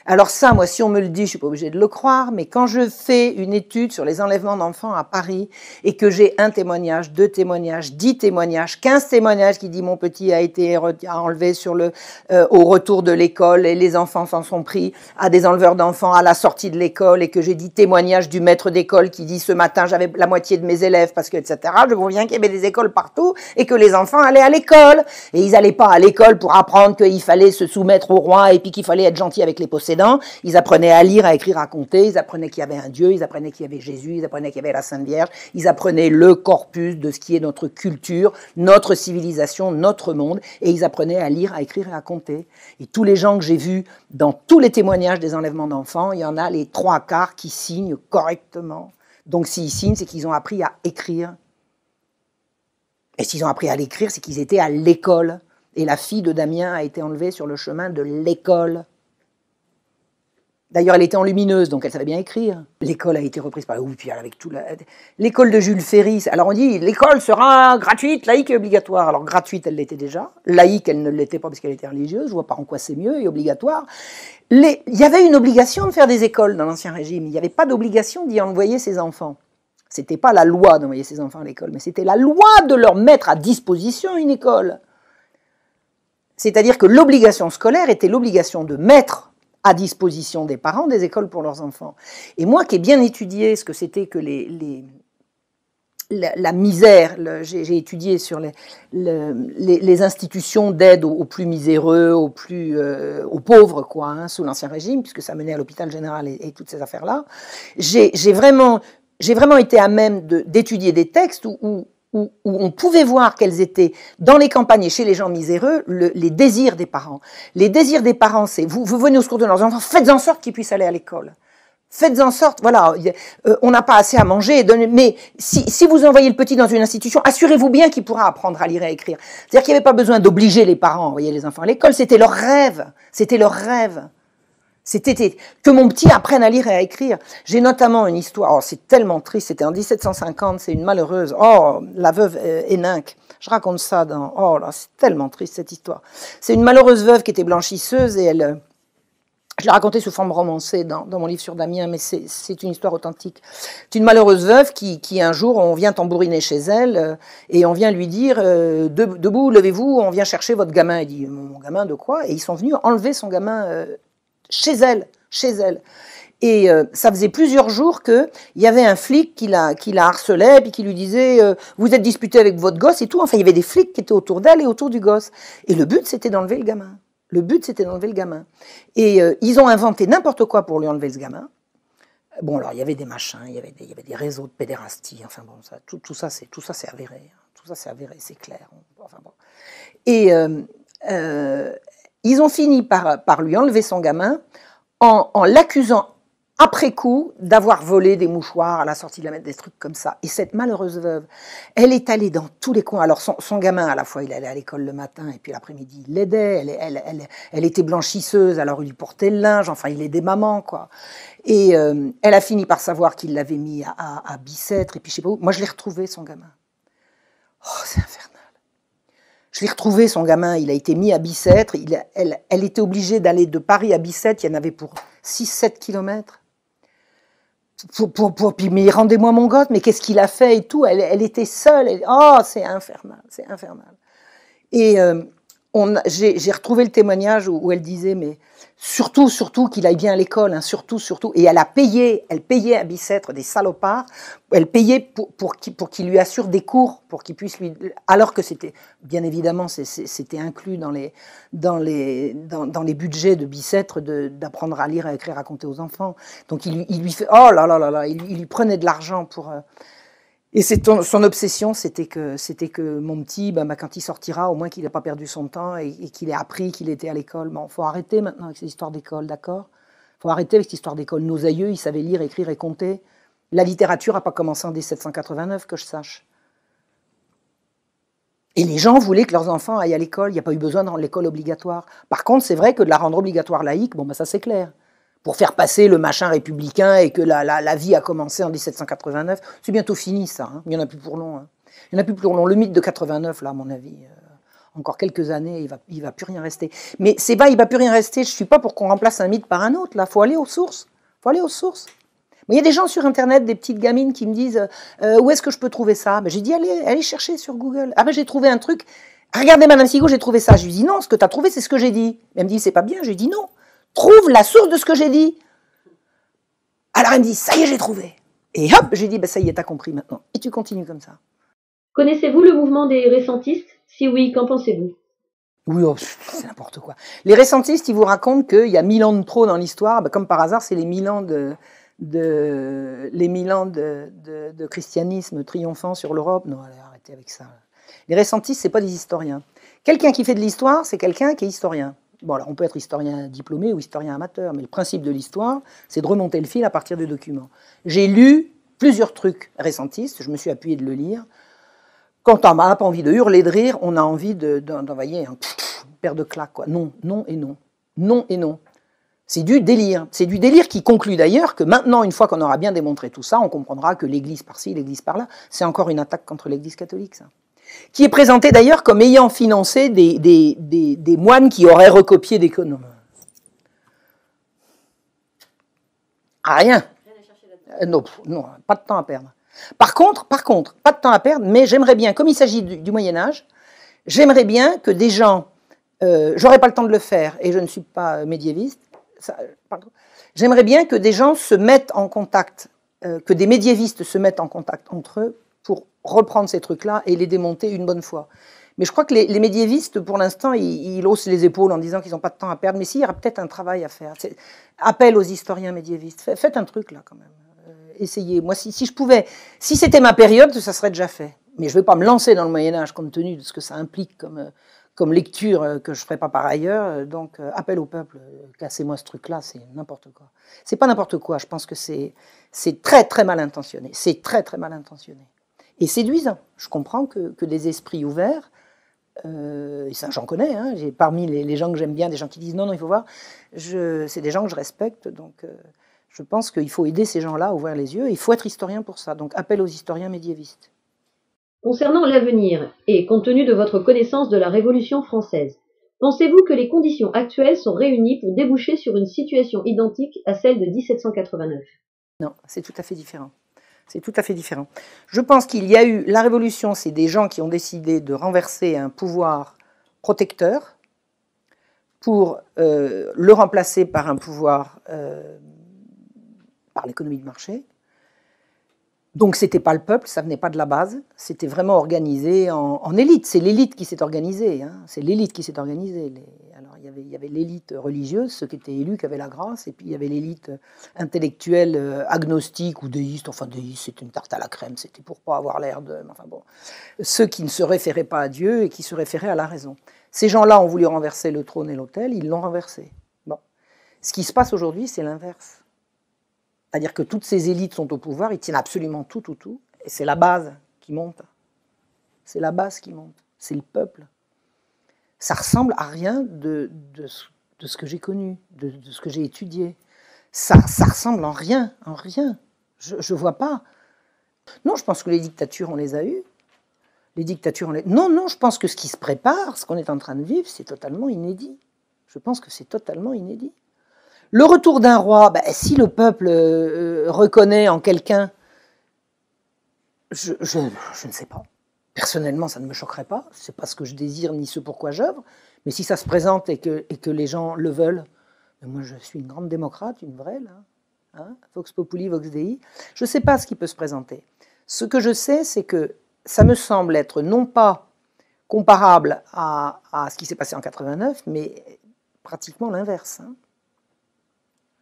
Speaker 1: Alors ça, moi, si on me le dit, je suis pas obligée de le croire, mais quand je fais une étude sur les enlèvements d'enfants à Paris et que j'ai un témoignage, deux témoignages, dix témoignages, quinze témoignages qui dit mon petit a été enlevé sur le, euh, au retour de l'école et les enfants s'en sont pris à des enleveurs d'enfants à la sortie de l'école et que j'ai dit témoignage du maître d'école qui dit ce matin j'avais la moitié de mes élèves parce que etc. Je vous reviens qu'il y avait des écoles partout et que les enfants allaient à l'école et ils n'allaient pas à l'école pour apprendre qu'il fallait se soumettre au roi et puis qu'il fallait être gentil avec les possédants ils apprenaient à lire, à écrire, à compter, ils apprenaient qu'il y avait un Dieu, ils apprenaient qu'il y avait Jésus, ils apprenaient qu'il y avait la Sainte Vierge, ils apprenaient le corpus de ce qui est notre culture, notre civilisation, notre monde, et ils apprenaient à lire, à écrire à compter. Et tous les gens que j'ai vus dans tous les témoignages des enlèvements d'enfants, il y en a les trois quarts qui signent correctement. Donc s'ils signent, c'est qu'ils ont appris à écrire. Et s'ils ont appris à l'écrire, c'est qu'ils étaient à l'école. Et la fille de Damien a été enlevée sur le chemin de l'école. D'ailleurs, elle était en lumineuse, donc elle savait bien écrire. L'école a été reprise par Louis-Pierre. avec tout la... l'école de Jules Ferry. Alors on dit l'école sera gratuite, laïque et obligatoire. Alors gratuite, elle l'était déjà. Laïque, elle ne l'était pas parce qu'elle était religieuse. Je vois pas en quoi c'est mieux et obligatoire. Il y avait une obligation de faire des écoles dans l'ancien régime. Il n'y avait pas d'obligation d'y envoyer ses enfants. C'était pas la loi d'envoyer ses enfants à l'école, mais c'était la loi de leur mettre à disposition une école. C'est-à-dire que l'obligation scolaire était l'obligation de mettre à disposition des parents des écoles pour leurs enfants. Et moi qui ai bien étudié ce que c'était que les, les la, misère, j'ai étudié sur les, les, institutions d'aide aux, plus miséreux, aux plus euh, aux pauvres, quoi, hein, sous l'Ancien Régime, puisque ça menait à l'hôpital général et, toutes ces affaires-là. J'ai vraiment, vraiment été à même d'étudier des textes où où, on pouvait voir qu'elles étaient dans les campagnes et chez les gens miséreux les désirs des parents. Les désirs des parents, c'est vous, vous venez au secours de leurs enfants, faites en sorte qu'ils puissent aller à l'école. Faites en sorte, voilà, euh, on n'a pas assez à manger, mais si, si, vous envoyez le petit dans une institution, assurez-vous bien qu'il pourra apprendre à lire et à écrire. C'est-à-dire qu'il n'y avait pas besoin d'obliger les parents à envoyer les enfants à l'école, c'était leur rêve, c'était leur rêve. C'était que mon petit apprenne à lire et à écrire. J'ai notamment une histoire, oh, c'est tellement triste, c'était en 1750, c'est une malheureuse, oh, la veuve euh, Héninque. Je raconte ça dans, oh là, c'est tellement triste cette histoire. C'est une malheureuse veuve qui était blanchisseuse et elle, euh, je l'ai raconté sous forme romancée dans, mon livre sur Damien, mais c'est une histoire authentique. C'est une malheureuse veuve qui, un jour, on vient tambouriner chez elle euh, et on vient lui dire Debout, levez-vous, on vient chercher votre gamin. Elle dit Mon gamin de quoi Et ils sont venus enlever son gamin chez elle, chez elle. Et euh, ça faisait plusieurs jours qu'il y avait un flic qui la, qui la harcelait, puis qui lui disait euh, Vous êtes disputé avec votre gosse et tout. Enfin, il y avait des flics qui étaient autour d'elle et autour du gosse. Et le but, c'était d'enlever le gamin. Le but, c'était d'enlever le gamin. Et euh, ils ont inventé n'importe quoi pour lui enlever ce gamin. Bon, alors, il y avait des machins, il y avait des, il y avait des réseaux de pédérastie. Enfin, bon, ça, tout, tout ça, c'est avéré. Hein. Tout ça, c'est avéré, c'est clair. Enfin, bon. Et. Ils ont fini par, lui enlever son gamin en, l'accusant après coup d'avoir volé des mouchoirs à la sortie de la mettre des trucs comme ça. Et cette malheureuse veuve, elle est allée dans tous les coins. Alors son, gamin, à la fois, il allait à l'école le matin et puis l'après-midi, il l'aidait. Elle, était blanchisseuse, alors il lui portait le linge, enfin, il aidait maman, quoi. Et euh, elle a fini par savoir qu'il l'avait mis à, Bicêtre, et puis je sais pas où. Moi, je l'ai retrouvé, son gamin. Oh, c'est infernal. Je l'ai retrouvé, son gamin, il a été mis à Bicêtre, elle, était obligée d'aller de Paris à Bicêtre, il y en avait pour 6-7 kilomètres. Pour, pour, puis, mais rendez-moi mon gosse, mais qu'est-ce qu'il a fait et tout, elle, était seule, oh, c'est infernal, c'est infernal. Et euh, j'ai retrouvé le témoignage où, où elle disait, mais Surtout, surtout qu'il aille bien à l'école, hein, surtout, surtout. Et elle a payé, elle payait à Bicêtre des salopards, elle payait pour, pour, qu'il, lui assure des cours, pour qu'il puisse lui. Alors que c'était, bien évidemment, c'était inclus dans les, dans, les, dans, les budgets de Bicêtre d'apprendre à lire, à écrire, à raconter aux enfants. Donc il, lui fait. Oh là là là là, il, lui prenait de l'argent pour. Euh, et son obsession, c'était que, c'était que mon petit, ben, ben, quand il sortira, au moins qu'il n'a pas perdu son temps et, qu'il ait appris qu'il était à l'école. Bon, faut arrêter maintenant avec ces histoires d'école, d'accord faut arrêter avec cette histoire d'école. Nos aïeux, ils savaient lire, écrire et compter. La littérature n'a pas commencé en 1789, que je sache. Et les gens voulaient que leurs enfants aillent à l'école. Il n'y a pas eu besoin de rendre l'école obligatoire. Par contre, c'est vrai que de la rendre obligatoire laïque, bon, ben, ça c'est clair pour faire passer le machin républicain et que la, vie a commencé en 1789. C'est bientôt fini, ça. Hein. Il n'y en a plus pour long. Hein. Il en a plus pour long. Le mythe de 89, là, à mon avis, euh, encore quelques années, il ne va, il va plus rien rester. Mais c'est bas, il va plus rien rester. Je ne suis pas pour qu'on remplace un mythe par un autre. Là, faut aller aux sources. faut aller aux sources. Mais Il y a des gens sur Internet, des petites gamines qui me disent euh, euh, Où est-ce que je peux trouver ça J'ai dit allez, allez chercher sur Google. Ah ben j'ai trouvé un truc. Regardez, Madame Sigo, j'ai trouvé ça. Je lui dis Non, ce que tu as trouvé, c'est ce que j'ai dit. Elle me dit C'est pas bien. Je lui dis Non trouve la source de ce que j'ai dit. Alors elle me dit, ça y est, j'ai trouvé. Et
Speaker 2: hop, j'ai dit, bah, ça y est, t'as compris maintenant. Et tu continues comme ça. Connaissez-vous le mouvement des récentistes Si oui, qu'en pensez-vous oui, oh, c'est n'importe
Speaker 1: quoi. Les récentistes, ils vous racontent qu'il y a mille ans de trop dans l'histoire. Bah, comme par hasard, c'est les mille ans de, les mille de, christianisme triomphant sur l'Europe. Non, allez, arrêtez avec ça. Les récentistes, c'est pas des historiens. Quelqu'un qui fait de l'histoire, c'est quelqu'un qui est historien. Bon, on peut être historien diplômé ou historien amateur, mais le principe de l'histoire, c'est de remonter le fil à partir de documents. J'ai lu plusieurs trucs récentistes, je me suis appuyé de le lire. Quand on n'a pas envie de hurler de rire, on a envie d'envoyer un paire de claques. Quoi. Non, non et non. Non et non. C'est du délire. C'est du délire qui conclut d'ailleurs que maintenant, une fois qu'on aura bien démontré tout ça, on comprendra que l'Église par-ci, l'Église par-là, c'est encore une attaque contre l'Église catholique, ça qui est présenté d'ailleurs comme ayant financé des, moines qui auraient recopié des connomes. Ah, rien. Euh, non, non, pas de temps à perdre. Par contre, par contre, pas de temps à perdre, mais j'aimerais bien, comme il s'agit du, Moyen Âge, j'aimerais bien que des gens, euh, j'aurais pas le temps de le faire, et je ne suis pas euh, médiéviste, j'aimerais bien que des gens se mettent en contact, que des médiévistes se mettent en contact entre eux reprendre ces trucs-là et les démonter une bonne fois. Mais je crois que les, médiévistes, pour l'instant, ils, haussent les épaules en disant qu'ils n'ont pas de temps à perdre. Mais s'il y aura peut-être un travail à faire. Appel aux historiens médiévistes. Faites un truc, là, quand même. Euh, essayez. Moi, si, je pouvais, si c'était ma période, ça serait déjà fait. Mais je ne vais pas me lancer dans le Moyen-Âge, compte tenu de ce que ça implique comme. Euh, comme lecture euh, que je ne ferai pas par ailleurs. Donc, appel au peuple, cassez-moi ce truc-là, c'est n'importe quoi. C'est pas n'importe quoi, je pense que c'est très très mal intentionné. C'est très très mal intentionné et séduisant. Je comprends que, des esprits ouverts, euh, et ça j'en connais, hein, j'ai parmi les, gens que j'aime bien, des gens qui disent non, non, il faut voir, c'est des gens que je respecte, donc euh, je pense qu'il faut aider ces gens-là à ouvrir les yeux, et il faut être
Speaker 2: historien pour ça, donc appel aux historiens médiévistes. Concernant l'avenir, et compte tenu de votre connaissance de la Révolution française, pensez-vous que les conditions actuelles sont réunies pour déboucher sur une situation identique à celle de 1789 Non, c'est tout à fait différent.
Speaker 1: C'est tout à fait différent. Je pense qu'il y a eu la révolution, c'est des gens qui ont décidé de renverser un pouvoir protecteur pour euh, le remplacer par un pouvoir euh, par l'économie de marché. Donc c'était pas le peuple, ça venait pas de la base, c'était vraiment organisé en, élite. C'est l'élite qui s'est organisée. Hein. C'est l'élite qui s'est organisée. Les il y avait l'élite religieuse, ceux qui étaient élus, qui avaient la grâce, et puis il y avait l'élite intellectuelle euh, agnostique ou déiste. Enfin, déiste, c'est une tarte à la crème, c'était pour pas avoir l'air de. Enfin bon. Ceux qui ne se référaient pas à Dieu et qui se référaient à la raison. Ces gens-là ont voulu renverser le trône et l'autel, ils l'ont renversé. Bon. Ce qui se passe aujourd'hui, c'est l'inverse. C'est-à-dire que toutes ces élites sont au pouvoir, ils tiennent absolument tout, tout, tout, et c'est la base qui monte. C'est la base qui monte, c'est le peuple ça ressemble à rien de, de, ce que j'ai connu, de, ce que j'ai étudié. Ça, ça ressemble en rien, en rien. Je ne vois pas. Non, je pense que les dictatures, on les a eues. Les dictatures, on Non, non, je pense que ce qui se prépare, ce qu'on est en train de vivre, c'est totalement inédit. Je pense que c'est totalement inédit. Le retour d'un roi, ben, si le peuple euh, reconnaît en quelqu'un, je, je ne sais pas. Personnellement, ça ne me choquerait pas. C'est pas ce que je désire ni ce pourquoi j'œuvre. Mais si ça se présente et que, les gens le veulent, ben moi je suis une grande démocrate, une vraie, là. Hein, Vox Populi, Vox Dei. Je ne sais pas ce qui peut se présenter. Ce que je sais, c'est que ça me semble être non pas comparable à, ce qui s'est passé en 89, mais pratiquement l'inverse. Hein.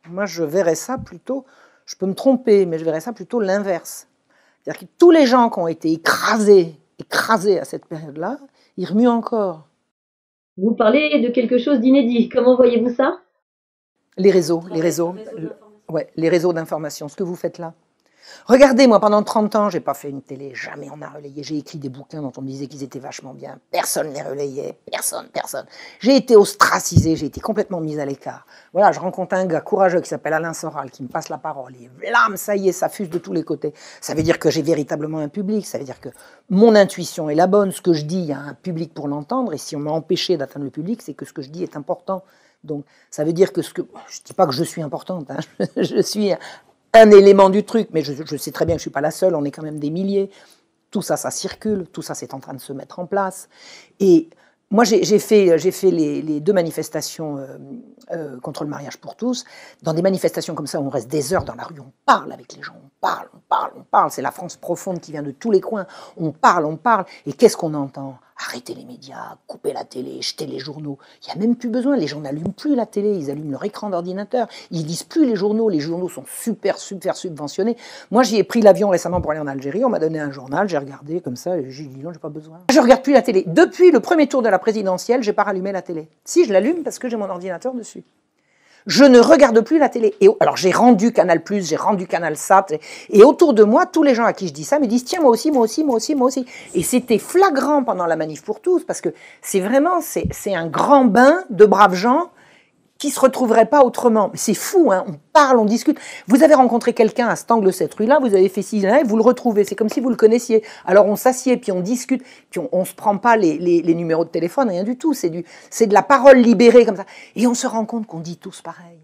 Speaker 1: Moi, je verrais ça plutôt, je peux me tromper, mais je verrais ça plutôt l'inverse. C'est-à-dire que tous les gens qui ont été écrasés écrasé à cette période-là, il
Speaker 2: remue encore. Vous parlez de quelque chose d'inédit. Comment voyez-vous ça
Speaker 1: Les réseaux, les réseaux. Les réseaux ouais, les réseaux d'information, ce que vous faites là. Regardez, moi, pendant 30 ans, j'ai pas fait une télé, jamais on a relayé. J'ai écrit des bouquins dont on me disait qu'ils étaient vachement bien. Personne ne les relayait, personne, personne. J'ai été ostracisé, j'ai été complètement mise à l'écart. Voilà, je rencontre un gars courageux qui s'appelle Alain Soral, qui me passe la parole. Et l'âme, ça y est, ça fuse de tous les côtés. Ça veut dire que j'ai véritablement un public, ça veut dire que mon intuition est la bonne. Ce que je dis, il y a un public pour l'entendre. Et si on m'a empêché d'atteindre le public, c'est que ce que je dis est important. Donc, ça veut dire que ce que. Je ne dis pas que je suis importante, hein. [laughs] je suis un élément du truc, mais je, sais très bien que je ne suis pas la seule, on est quand même des milliers. Tout ça, ça circule, tout ça, c'est en train de se mettre en place. Et moi, j'ai fait, les, deux manifestations euh, euh, contre le mariage pour tous. Dans des manifestations comme ça, on reste des heures dans la rue, on parle avec les gens, on parle, on parle, on parle. C'est la France profonde qui vient de tous les coins. On parle, on parle. Et qu'est-ce qu'on entend Arrêtez les médias, coupez la télé, jetez les journaux. Il n'y a même plus besoin. Les gens n'allument plus la télé, ils allument leur écran d'ordinateur. Ils lisent plus les journaux. Les journaux sont super, super subventionnés. Moi, j'y ai pris l'avion récemment pour aller en Algérie. On m'a donné un journal, j'ai regardé comme ça. J'ai dit non, j'ai pas besoin. Je regarde plus la télé. Depuis le premier tour de la présidentielle, j'ai pas rallumé la télé. Si, je l'allume parce que j'ai mon ordinateur dessus je ne regarde plus la télé. Et alors j'ai rendu Canal+, j'ai rendu Canal Sat, et autour de moi, tous les gens à qui je dis ça me disent tiens moi aussi, moi aussi, moi aussi, moi aussi. Et c'était flagrant pendant la manif pour tous parce que c'est vraiment c'est un grand bain de braves gens qui se retrouverait pas autrement. C'est fou, hein on parle, on discute. Vous avez rencontré quelqu'un à cet angle, cette rue-là, vous avez fait six là, vous le retrouvez. C'est comme si vous le connaissiez. Alors on s'assied, puis on discute, puis on, ne se prend pas les, les, numéros de téléphone, rien du tout. C'est du, c'est de la parole libérée comme ça. Et on se rend compte qu'on dit tous pareil.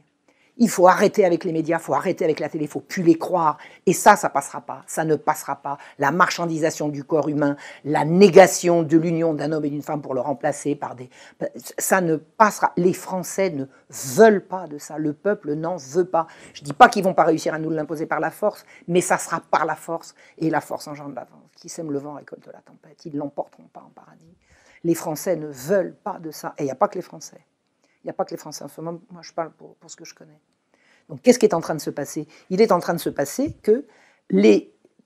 Speaker 1: Il faut arrêter avec les médias, il faut arrêter avec la télé, il faut plus les croire. Et ça, ça passera pas, ça ne passera pas. La marchandisation du corps humain, la négation de l'union d'un homme et d'une femme pour le remplacer par des, ça ne passera. Les Français ne veulent pas de ça. Le peuple n'en veut pas. Je dis pas qu'ils vont pas réussir à nous l'imposer par la force, mais ça sera par la force et la force engendre la Qui sème le vent récolte la tempête. Ils ne l'emporteront pas en paradis. Les Français ne veulent pas de ça. Et il n'y a pas que les Français n'y a pas que les Français en moi je parle pour, ce que je connais. Donc qu'est-ce qui est en train de se passer Il est en train de se passer que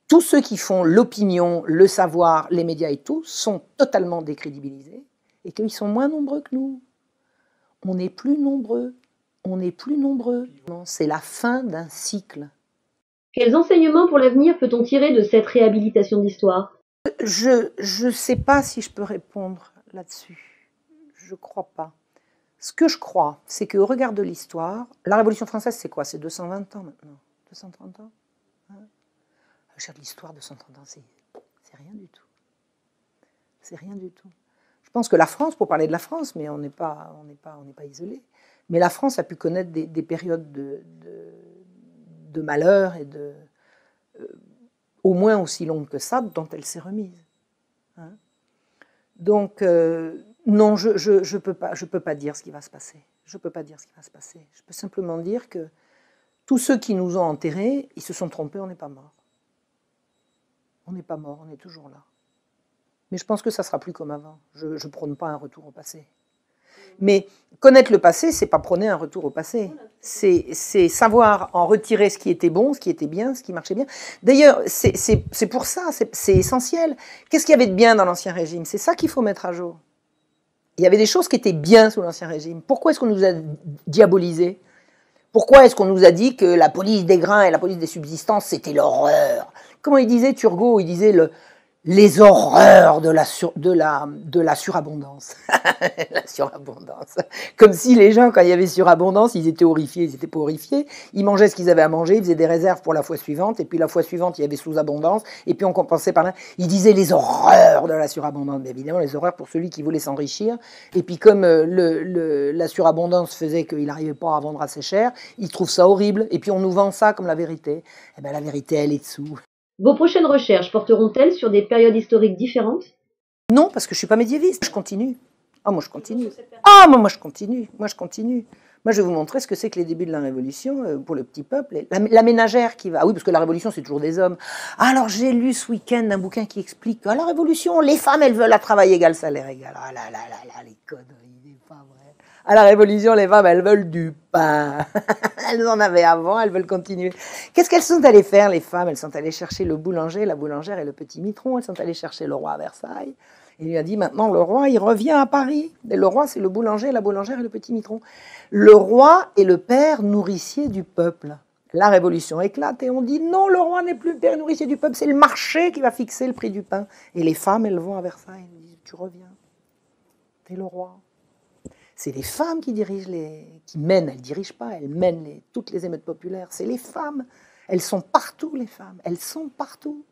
Speaker 1: tous ceux qui font l'opinion, le savoir, les médias et tout sont totalement décrédibilisés et qu'ils sont moins nombreux que nous. On est plus nombreux. On est
Speaker 2: plus nombreux. C'est la fin d'un cycle. Quels enseignements pour l'avenir peut-on tirer de cette réhabilitation d'histoire Je ne sais pas si je peux répondre
Speaker 1: là-dessus. Je crois pas. Ce que je crois, c'est qu'au regard de l'histoire, la Révolution française, c'est quoi C'est 220 ans maintenant 230 ans hein ah, de l'histoire, 230 ans, c'est rien du tout. C'est rien du tout. Je pense que la France, pour parler de la France, mais on n'est pas, pas, pas isolé. Mais la France a pu connaître des, périodes de, de, malheur et de euh, au moins aussi longues que ça, dont elle s'est remise. Hein? Donc, euh, non, je ne je peux, pas dire ce qui va se passer. Je peux pas dire ce qui va se passer. Je peux simplement dire que tous ceux qui nous ont enterrés, ils se sont trompés, on n'est pas mort. On n'est pas mort, on est toujours là. Mais je pense que ça sera plus comme avant. Je ne prône pas un retour au passé. Mais connaître le passé, c'est pas prôner un retour au passé. C'est savoir en retirer ce qui était bon, ce qui était bien, ce qui marchait bien. D'ailleurs, c'est pour ça, c'est essentiel. Qu'est-ce qu'il y avait de bien dans l'Ancien Régime C'est ça qu'il faut mettre à jour. Il y avait des choses qui étaient bien sous l'Ancien Régime. Pourquoi est-ce qu'on nous a diabolisés Pourquoi est-ce qu'on nous a dit que la police des grains et la police des subsistances, c'était l'horreur Comment il disait Turgot Il disait le, les horreurs de la, surabondance. [laughs] la surabondance. Comme si les gens, quand il y avait surabondance, ils étaient horrifiés, ils étaient pas horrifiés. Ils mangeaient ce qu'ils avaient à manger, ils faisaient des réserves pour la fois suivante, et puis la fois suivante, il y avait sous-abondance, et puis on compensait par là. Ils disaient les horreurs de la surabondance. Mais évidemment, les horreurs pour celui qui voulait s'enrichir. Et puis comme euh, le, la surabondance faisait qu'il n'arrivait pas à vendre assez cher, ils trouve ça horrible. Et puis on nous vend ça comme la vérité. Eh bien, la vérité, elle est dessous.
Speaker 2: Vos prochaines recherches porteront-elles sur des périodes historiques différentes Non, parce que je ne suis pas médiéviste, je continue. Ah, moi je continue. Ah, moi, moi je continue. Moi je continue. Moi, je vais vous montrer ce que c'est
Speaker 1: que les débuts de la Révolution euh, pour le petit peuple. La, ménagère qui va. Ah oui, parce que la Révolution, c'est toujours des hommes. Alors, j'ai lu ce week-end un bouquin qui explique à la Révolution, les femmes, elles veulent à travail égal, salaire égal. Ah là là là là, les conneries. À la Révolution, les femmes, elles veulent du pain. [laughs] elles en avaient avant, elles veulent continuer. Qu'est-ce qu'elles sont allées faire, les femmes Elles sont allées chercher le boulanger, la boulangère et le petit mitron. Elles sont allées chercher le roi à Versailles. Il lui a dit maintenant, le roi, il revient à Paris. le roi, c'est le boulanger, la boulangère et le petit mitron. Le roi est le père nourricier du peuple. La révolution éclate et on dit non, le roi n'est plus le père nourricier du peuple, c'est le marché qui va fixer le prix du pain. Et les femmes, elles vont à Versailles. Elles disent tu reviens, t'es le roi. C'est les femmes qui dirigent les, qui mènent, elles dirigent pas, elles mènent toutes les émeutes populaires. C'est les femmes. Elles sont partout, les femmes. Elles sont partout.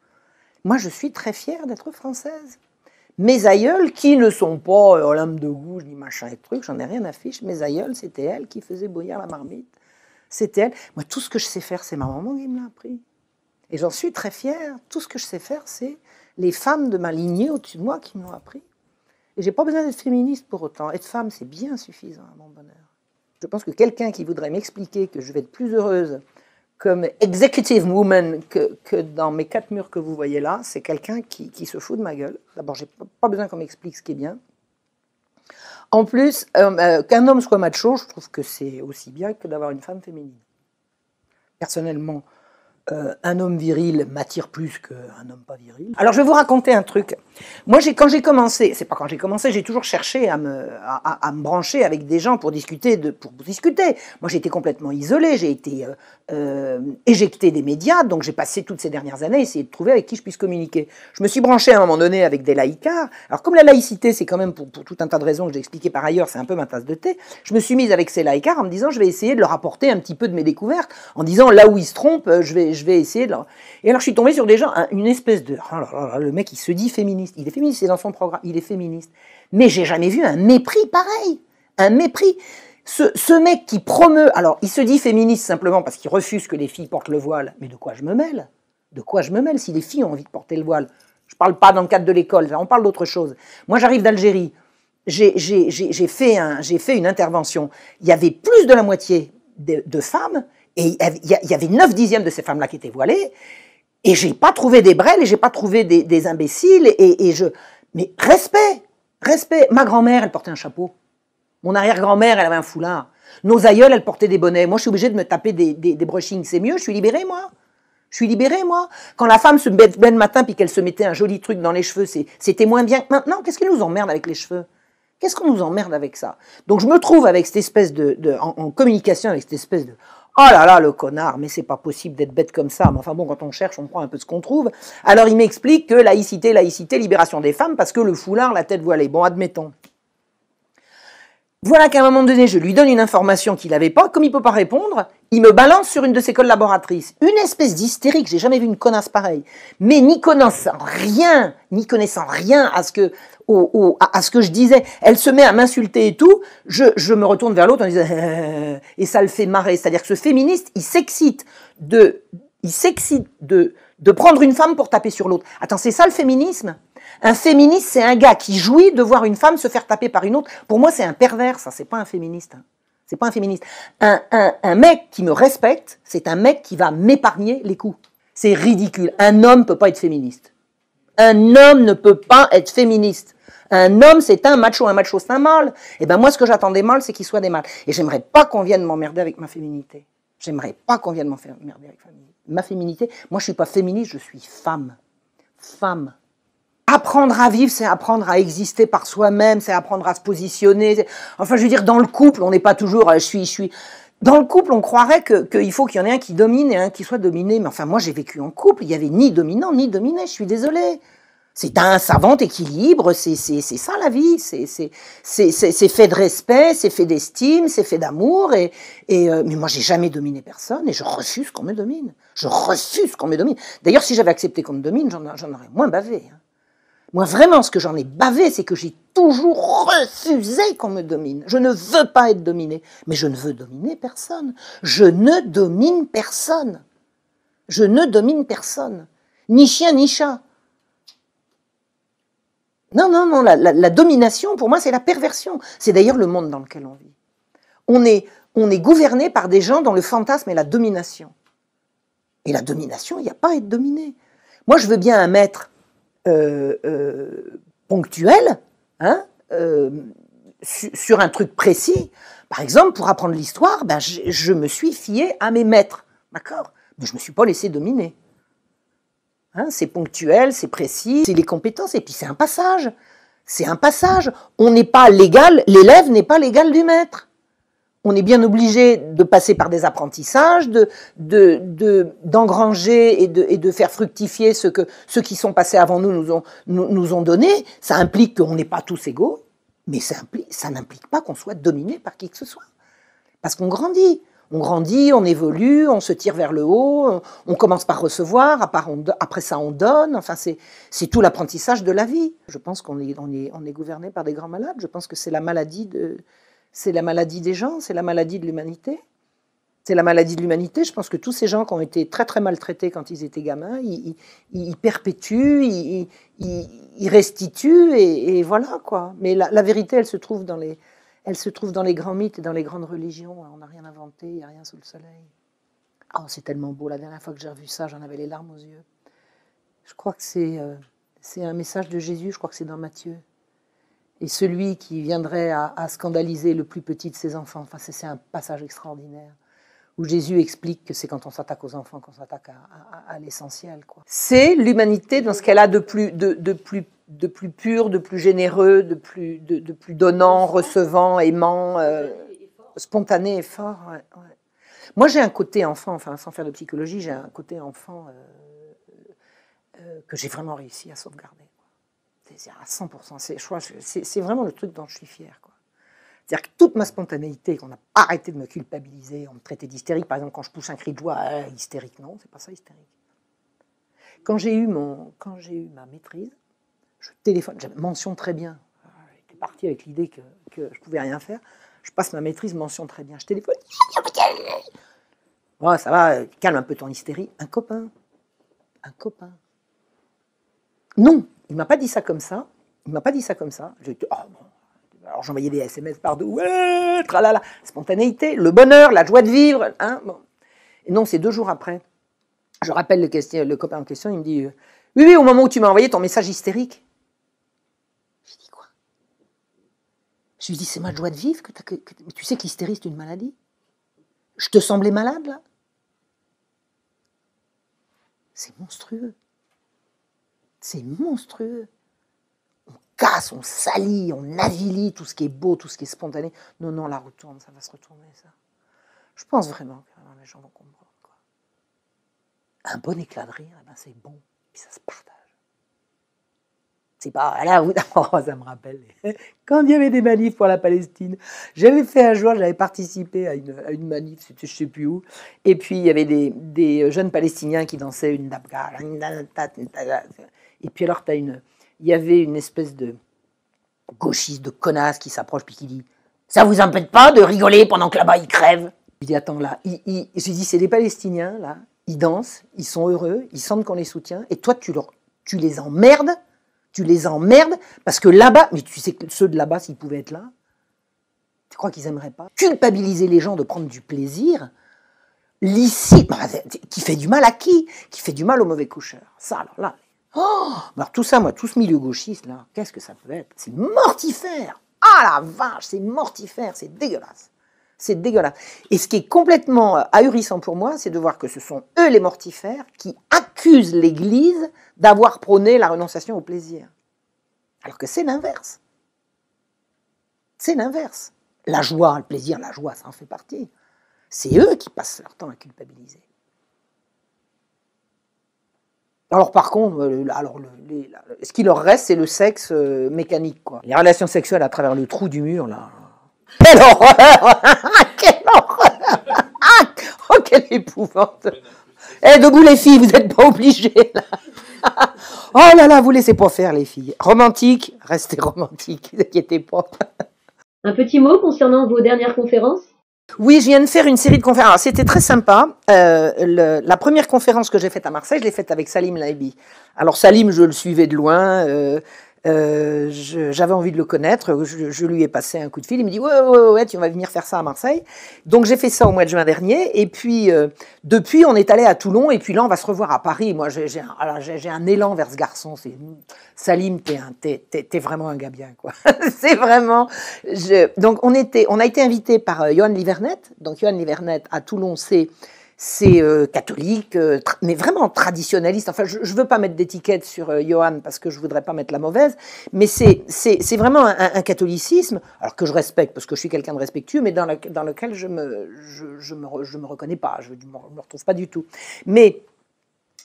Speaker 1: Moi, je suis très fière d'être française. Mes aïeules, qui ne sont pas Olympe euh, de Gouges, ni machin et truc, j'en ai rien à fiche. Mes aïeules, c'était elles qui faisaient bouillir la marmite. C'était elles. Moi, tout ce que je sais faire, c'est ma maman qui me l'a appris. Et j'en suis très fière. Tout ce que je sais faire, c'est les femmes de ma lignée au-dessus de moi qui m'ont appris. Et j'ai pas besoin d'être féministe pour autant. Être femme, c'est bien suffisant à mon bonheur. Je pense que quelqu'un qui voudrait m'expliquer que je vais être plus heureuse comme executive woman que, dans mes quatre murs que vous voyez là, c'est quelqu'un qui, se fout de ma gueule. D'abord, j'ai pas besoin qu'on m'explique ce qui est bien. En plus, euh, euh, qu'un homme soit macho, je trouve que c'est aussi bien que d'avoir une femme féminine. Personnellement, euh, un homme viril m'attire plus qu'un homme pas viril. Alors je vais vous raconter un truc. Moi, quand j'ai commencé, c'est pas quand j'ai commencé, j'ai toujours cherché à me, brancher avec des gens pour discuter. De, pour discuter. Moi, j'étais complètement isolé, j'ai été euh, euh, éjecté des médias, donc j'ai passé toutes ces dernières années à essayer de trouver avec qui je puisse communiquer. Je me suis branché à un moment donné avec des laïcars. Alors comme la laïcité, c'est quand même pour, tout un tas de raisons que j'ai expliquées par ailleurs, c'est un peu ma tasse de thé, je me suis mise avec ces laïcars en me disant je vais essayer de leur apporter un petit peu de mes découvertes, en disant là où ils se trompent, je vais je vais essayer de Et alors je suis tombé sur des gens, une espèce de... Oh le mec, il se dit féministe. Il est féministe, c'est dans son programme, il est féministe. Mais j'ai jamais vu un mépris pareil. Un mépris. Ce, ce, mec qui promeut... Alors, il se dit féministe simplement parce qu'il refuse que les filles portent le voile. Mais de quoi je me mêle De quoi je me mêle si les filles ont envie de porter le voile Je ne parle pas dans le cadre de l'école, on parle d'autre chose. Moi, j'arrive d'Algérie. J'ai fait, un, fait une intervention. Il y avait plus de la moitié de femmes et il y avait 9 dixièmes de ces femmes-là qui étaient voilées. Et j'ai pas trouvé des brels, et j'ai pas trouvé des, imbéciles, et, je. Mais respect, respect. Ma grand-mère, elle portait un chapeau. Mon arrière-grand-mère, elle avait un foulard. Nos aïeules, elles portaient des bonnets. Moi, je suis obligée de me taper des, brushings. C'est mieux, je suis libérée, moi. Je suis libérée, moi. Quand la femme se met le matin puis qu'elle se mettait un joli truc dans les cheveux, c'était moins bien que maintenant. Qu'est-ce qui nous emmerde avec les cheveux Qu'est-ce qu'on nous emmerde avec ça Donc, je me trouve avec cette espèce de, en communication avec cette espèce de Oh là là, le connard, mais c'est pas possible d'être bête comme ça. Mais enfin bon, quand on cherche, on prend un peu ce qu'on trouve. Alors il m'explique que laïcité, laïcité, libération des femmes, parce que le foulard, la tête voilée. Bon, admettons. Voilà qu'à un moment donné, je lui donne une information qu'il n'avait pas. Comme il ne peut pas répondre, il me balance sur une de ses collaboratrices. Une espèce d'hystérique, j'ai jamais vu une connasse pareille. Mais n'y connaissant rien, n'y connaissant rien à ce que à, ce que je disais. Elle se met à m'insulter et tout. Je, me retourne vers l'autre en disant euh, et ça le fait marrer. C'est-à-dire que ce féministe, il s'excite de, il s'excite de, prendre une femme pour taper sur l'autre. Attends, c'est ça le féminisme Un féministe, c'est un gars qui jouit de voir une femme se faire taper par une autre. Pour moi, c'est un pervers, ça. C'est pas un féministe. Hein. C'est pas un féministe. Un, un mec qui me respecte, c'est un mec qui va m'épargner les coups. C'est ridicule. Un homme peut pas être féministe. Un homme ne peut pas être féministe. Un homme, c'est un macho, un macho, c'est un mâle. Et eh ben moi, ce que j'attends des mâles, c'est qu'ils soient des mâles. Et j'aimerais pas qu'on vienne m'emmerder avec ma féminité. J'aimerais pas qu'on vienne m'emmerder avec ma féminité. Moi, je suis pas féministe, je suis femme. Femme. Apprendre à vivre, c'est apprendre à exister par soi-même, c'est apprendre à se positionner. Enfin, je veux dire, dans le couple, on n'est pas toujours euh, je suis, je suis. Dans le couple, on croirait qu'il faut qu'il y en ait un qui domine et un qui soit dominé. Mais enfin, moi, j'ai vécu en couple, il n'y avait ni dominant ni dominé, je suis désolée. C'est un savant équilibre, c'est ça la vie, c'est fait de respect, c'est fait d'estime, c'est fait d'amour. Et, et euh, mais moi, j'ai jamais dominé personne et je refuse qu'on me domine. Je refuse qu'on me domine. D'ailleurs, si j'avais accepté qu'on me domine, j'en aurais moins bavé. Hein. Moi, vraiment, ce que j'en ai bavé, c'est que j'ai toujours refusé qu'on me domine. Je ne veux pas être dominé, mais je ne veux dominer personne. Je ne domine personne. Je ne domine personne. Ni chien, ni chat. Non, non, non, la, domination, pour moi, c'est la perversion. C'est d'ailleurs le monde dans lequel on vit. On est, on est gouverné par des gens dont le fantasme est la domination. Et la domination, il n'y a pas à être dominé. Moi, je veux bien un maître euh, euh, ponctuel hein, euh, sur un truc précis. Par exemple, pour apprendre l'histoire, ben, je, me suis fié à mes maîtres. D'accord Mais je ne me suis pas laissé dominer. Hein, c'est ponctuel, c'est précis, c'est les compétences, et puis c'est un passage. C'est un passage. On n'est pas l'égal, l'élève n'est pas l'égal du maître. On est bien obligé de passer par des apprentissages, d'engranger et, de, faire fructifier ce que ceux qui sont passés avant nous nous ont, donné. Ça implique qu'on n'est pas tous égaux, mais ça n'implique pas qu'on soit dominé par qui que ce soit. Parce qu'on grandit, on grandit, on évolue, on se tire vers le haut, on commence par recevoir, après ça on donne, enfin c'est tout l'apprentissage de la vie. Je pense qu'on est, gouverné par des grands malades, je pense que c'est la maladie de, c'est la maladie des gens, c'est la maladie de l'humanité. C'est la maladie de l'humanité. Je pense que tous ces gens qui ont été très très maltraités quand ils étaient gamins, ils, perpétuent, ils, restituent et, voilà quoi. Mais la vérité, elle se trouve dans les, elle se trouve dans les grands mythes et dans les grandes religions. On n'a rien inventé, il n'y a rien sous le soleil. Oh, c'est tellement beau. La dernière fois que j'ai revu ça, j'en avais les larmes aux yeux. Je crois que c'est euh, un message de Jésus, je crois que c'est dans Matthieu. Et celui qui viendrait à, scandaliser le plus petit de ses enfants, enfin, c'est un passage extraordinaire où Jésus explique que c'est quand on s'attaque aux enfants qu'on s'attaque à, l'essentiel. C'est l'humanité dans ce qu'elle a de plus, de, plus, de plus pur, de plus généreux, de plus, de, plus donnant, recevant, aimant, euh, spontané et fort. Moi, j'ai un côté enfant, enfin, sans faire de psychologie, j'ai un côté enfant euh, euh, que j'ai vraiment réussi à sauvegarder. C'est à 100%. C'est vraiment le truc dont je suis fière. C'est-à-dire que toute ma spontanéité, qu'on a arrêté de me culpabiliser, on me traitait d'hystérique, par exemple quand je pousse un cri de joie, euh, hystérique, non, c'est pas ça hystérique. Quand j'ai eu, mon, eu ma maîtrise, je téléphone, j'ai mention très bien, euh, j'étais parti avec l'idée que, je je pouvais rien faire, je passe ma maîtrise, mention très bien, je téléphone, oh, ça va, calme un peu ton hystérie, un copain, un copain. Non, il m'a pas dit ça comme ça, il m'a pas dit ça comme ça, j'ai dit, oh, bon, alors j'envoyais des SMS par spontanéité, le bonheur, la joie de vivre. Hein Et non, c'est deux jours après. Je rappelle le, copain en question, il me dit, euh, oui, oui, au moment où tu m'as envoyé ton message hystérique. J'ai dit quoi Je lui dis, c'est ma joie de vivre que, tu sais que l'hystérie, c'est une maladie Je te semblais malade, là C'est monstrueux. C'est monstrueux casse, on salit, on avilit tout ce qui est beau, tout ce qui est spontané. Non, non, la retourne, ça va se retourner, ça. Je pense vraiment que les gens vont comprendre. Un bon éclat de rire, ben, c'est bon, puis ça se partage. C'est pas là ça me rappelle quand il y avait des manifs pour la Palestine. J'avais fait un jour, j'avais participé à une, à une manif, c'était je sais plus où, et puis il y avait des, des jeunes Palestiniens qui dansaient une dabga. Et puis alors tu as une il y avait une espèce de gauchiste, de connasse qui s'approche puis qui dit Ça vous empêche pas de rigoler pendant que là-bas ils crèvent Il dit Attends, là, je dis C'est les Palestiniens, là, ils dansent, ils sont heureux, ils sentent qu'on les soutient, et toi, tu, les emmerdes, tu les emmerdes, parce que là-bas, mais tu sais que ceux de là-bas, s'ils pouvaient être là, tu crois qu'ils aimeraient pas Culpabiliser les gens de prendre du plaisir, L'ici, bah, qui fait du mal à qui Qui fait du mal aux mauvais coucheurs. Ça, alors là, Oh Alors tout ça, moi, tout ce milieu gauchiste, là, qu'est-ce que ça peut être C'est mortifère Ah la vache, c'est mortifère, c'est dégueulasse c'est dégueulasse. Et ce qui est complètement euh, ahurissant pour moi, c'est de voir que ce sont eux les mortifères qui accusent l'Église d'avoir prôné la renonciation au plaisir. Alors que c'est l'inverse. C'est l'inverse. La joie, le plaisir, la joie, ça en fait partie. C'est eux qui passent leur temps à culpabiliser. Alors par contre, euh, alors ce qui leur reste, c'est le sexe euh, mécanique. Quoi. Les relations sexuelles à travers le trou du mur, là. [laughs] Quelle horreur [laughs] Quelle horreur [laughs] Oh, quelle épouvante Eh, debout les filles, vous n'êtes pas obligées Oh là là, vous laissez pas faire, les filles. Romantique, restez romantique, ne vous inquiétez pas. Un petit mot concernant vos dernières conférences oui, je viens de faire une série de conférences. C'était très sympa. Euh, la première conférence que j'ai faite à Marseille, je l'ai faite avec Salim Laibi. Alors Salim, je le suivais de loin. Euh, euh, j'avais envie de le connaître. Je, lui ai passé un coup de fil. Il me dit ouais, ouais, ouais, tu vas venir faire ça à Marseille. Donc j'ai fait ça au mois de juin dernier. Et puis euh, depuis, on est allé à Toulon. Et puis là, on va se revoir à Paris. Moi, j'ai un, élan vers ce garçon. Salim, t'es vraiment un gars bien, quoi. [laughs] C'est vraiment. Donc on était, on a été invité par euh, Johan Livernet. Donc Johan Livernet à Toulon, c'est c'est euh, catholique, euh, mais vraiment traditionnaliste. Enfin, je ne veux pas mettre d'étiquette sur euh, Johan parce que je voudrais pas mettre la mauvaise, mais c'est, vraiment un, catholicisme, alors que je respecte parce que je suis quelqu'un de respectueux, mais dans, lequel je me, me, reconnais pas, je ne me retrouve pas du tout. Mais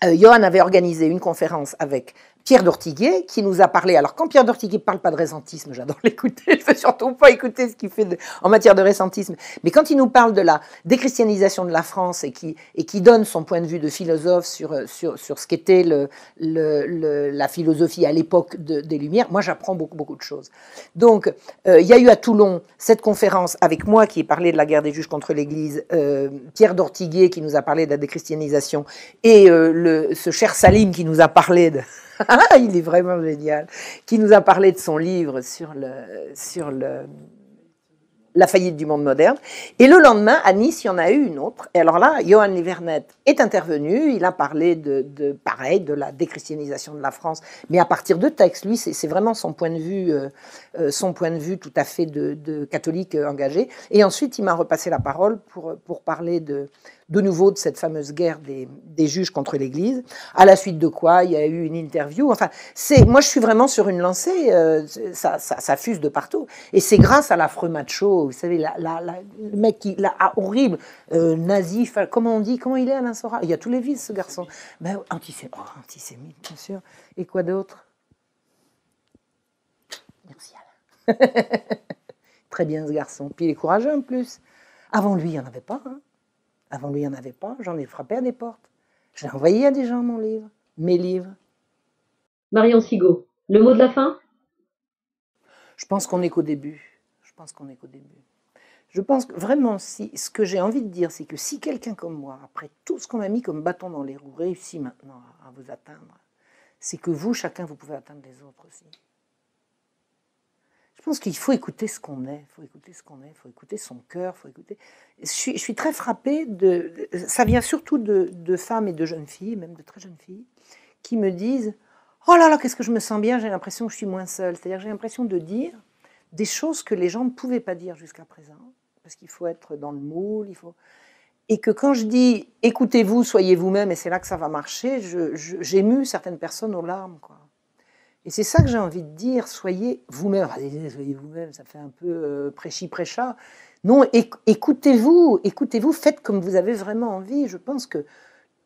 Speaker 1: Johan avait organisé une conférence avec Pierre Dortiguier, qui nous a parlé. Alors, quand Pierre ne parle pas de récentisme, j'adore [laughs] l'écouter. Je veux surtout pas écouter ce qu'il fait en matière de récentisme. Mais quand il nous parle de la déchristianisation de la France et qui, donne son point de vue de philosophe sur, euh, ce qu'était la philosophie à l'époque des Lumières, moi, j'apprends beaucoup, beaucoup de choses. Donc, euh, il y a eu à Toulon cette conférence avec moi qui ai parlé de la guerre des juges contre l'Église, euh, Pierre Dortiguier, qui nous a parlé de la déchristianisation et ce cher Salim qui nous a parlé de [laughs] il est vraiment génial, qui nous a parlé de son livre sur le, sur le, la faillite du monde moderne. Et le lendemain, à Nice, il y en a eu une autre. Et alors là, Johan Livernet est intervenu. Il a parlé de, pareil, de la déchristianisation de la France, mais à partir de textes. Lui, c'est vraiment son point de vue, euh, euh, son point de vue tout à fait de, catholique euh, engagé. Et ensuite, il m'a repassé la parole pour, pour parler de, de nouveau de cette fameuse guerre des, juges contre l'Église. À la suite de quoi, il y a eu une interview. Enfin, c'est moi, je suis vraiment sur une lancée. ça, ça, ça fuse de partout. Et c'est grâce à l'affreux macho vous savez, le mec qui, ah, horrible, euh, nazi, comment on dit, comment il est Alain Sora Il y a tous les vices, ce garçon. Ben, antisémite, oh, bien sûr. Et quoi d'autre Merci Alain. [laughs] Très bien, ce garçon. Puis il est courageux en plus. Avant lui, il n'y en avait pas. Hein. Avant lui, il n'y en avait pas. J'en ai frappé à des portes. J'ai envoyé à des gens mon livre, mes livres. Marion Sigaud, le mot de la fin Je pense qu'on est qu'au début pense qu'on est qu'au début. Je pense vraiment, si, ce que j'ai envie de dire, c'est que si quelqu'un comme moi, après tout ce qu'on a mis comme bâton dans les roues, réussit maintenant à, vous atteindre, c'est que vous, chacun, vous pouvez atteindre les autres aussi. Je pense qu'il faut écouter ce qu'on est, il faut écouter ce qu'on est, il faut écouter son cœur, faut écouter. Je suis, très frappée de, Ça vient surtout de, de, femmes et de jeunes filles, même de très jeunes filles, qui me disent Oh là là, qu'est-ce que je me sens bien, j'ai l'impression que je suis moins seule. C'est-à-dire, j'ai l'impression de dire des choses que les gens ne pouvaient pas dire jusqu'à présent, parce qu'il faut être dans le moule, il faut... Et que quand je dis écoutez-vous, soyez vous-même, et c'est là que ça va marcher, j'émue certaines personnes aux larmes. Quoi. Et c'est ça que j'ai envie de dire, soyez vous-même. Ah, soyez vous-même, ça fait un peu euh, prêchi prêcha. Non, écoutez-vous, écoutez-vous, faites comme vous avez vraiment envie. Je pense que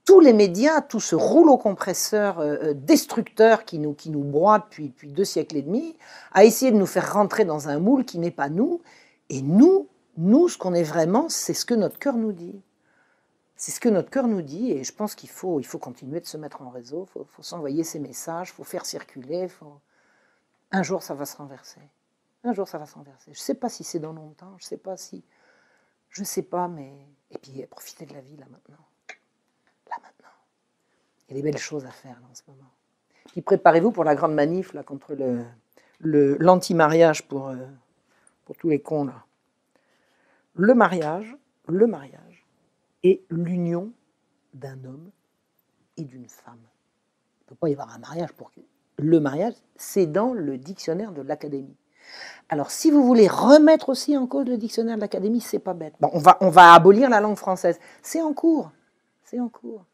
Speaker 1: tous les médias, tout ce rouleau compresseur euh, euh, destructeur qui nous, qui broie depuis, deux siècles et demi, a essayé de nous faire rentrer dans un moule qui n'est pas nous. Et nous, nous, ce qu'on est vraiment, c'est ce que notre cœur nous dit. C'est ce que notre cœur nous dit, et je pense qu'il faut, continuer de se mettre en réseau, il faut, s'envoyer ces messages, il faut faire circuler. Un jour, ça va se renverser. Un jour, ça va se renverser. Je ne sais pas si c'est dans longtemps, je ne sais pas si. Je ne sais pas, mais. Et puis, profitez de la vie, là, maintenant. Il y a des belles choses à faire en ce moment. Puis préparez-vous pour la grande manif là, contre le, l'anti-mariage pour, euh, pour tous les cons. Le mariage, le mariage est l'union d'un homme et d'une femme. Il ne peut pas y avoir un mariage pour le mariage, c'est dans le dictionnaire de l'Académie. Alors, si vous voulez remettre aussi en cause le dictionnaire de l'Académie, c'est pas bête. on va, on va abolir la langue française. C'est en cours. C'est en cours.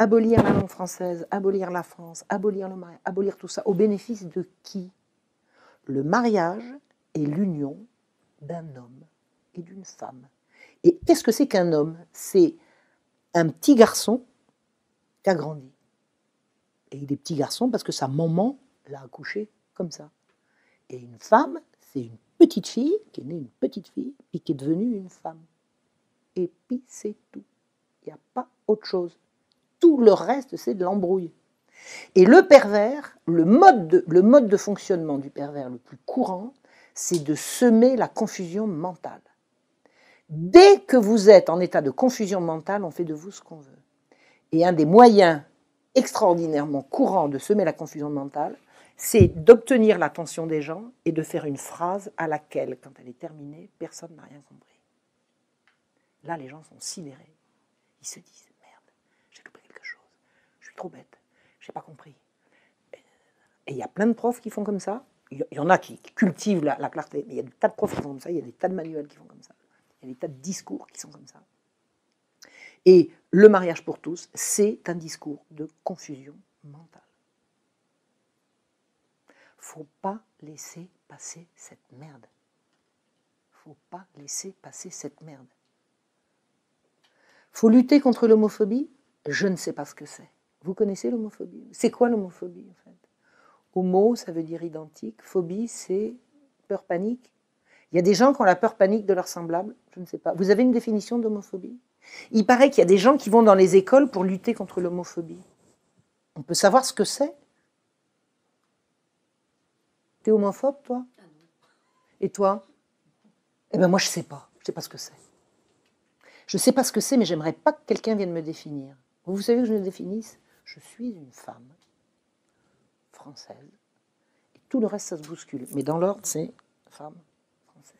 Speaker 1: Abolir la langue française, abolir la France, abolir le mariage, abolir tout ça, au bénéfice de qui Le mariage est l'union d'un homme et d'une femme. Et qu'est-ce que c'est qu'un homme C'est un petit garçon qui a grandi. Et il est petit garçon parce que sa maman l'a accouché comme ça. Et une femme, c'est une petite fille qui est née une petite fille, puis qui est devenue une femme. Et puis c'est tout. Il n'y a pas autre chose. Tout le reste, c'est de l'embrouille. Et le pervers, le mode, de, le mode de fonctionnement du pervers le plus courant, c'est de semer la confusion mentale. Dès que vous êtes en état de confusion mentale, on fait de vous ce qu'on veut. Et un des moyens extraordinairement courants de semer la confusion mentale, c'est d'obtenir l'attention des gens et de faire une phrase à laquelle, quand elle est terminée, personne n'a rien compris. Là, les gens sont sidérés. Ils se disent trop bête, j'ai pas compris. Et il y a plein de profs qui font comme ça. Il y en a qui cultivent la, clarté, mais il y a des tas de profs qui font comme ça, il y a des tas de manuels qui font comme ça, il y a des tas de discours qui sont comme ça. Et le mariage pour tous, c'est un discours de confusion mentale. Faut pas laisser passer cette merde. Faut pas laisser passer cette merde. Faut lutter contre l'homophobie, je ne sais pas ce que c'est. Vous connaissez l'homophobie C'est quoi l'homophobie en fait Homo, ça veut dire identique. Phobie, c'est peur panique. Il y a des gens qui ont la peur panique de leurs semblables. Je ne sais pas. Vous avez une définition d'homophobie Il paraît qu'il y a des gens qui vont dans les écoles pour lutter contre l'homophobie. On peut savoir ce que c'est T'es homophobe, toi ah Et toi Eh bien, moi, je ne sais pas. Je ne sais pas ce que c'est. Je ne sais pas ce que c'est, mais j'aimerais pas que quelqu'un vienne me définir. Vous savez que je me définisse je suis une femme française. Et tout le reste, ça se bouscule. Mais dans l'ordre, c'est femme française.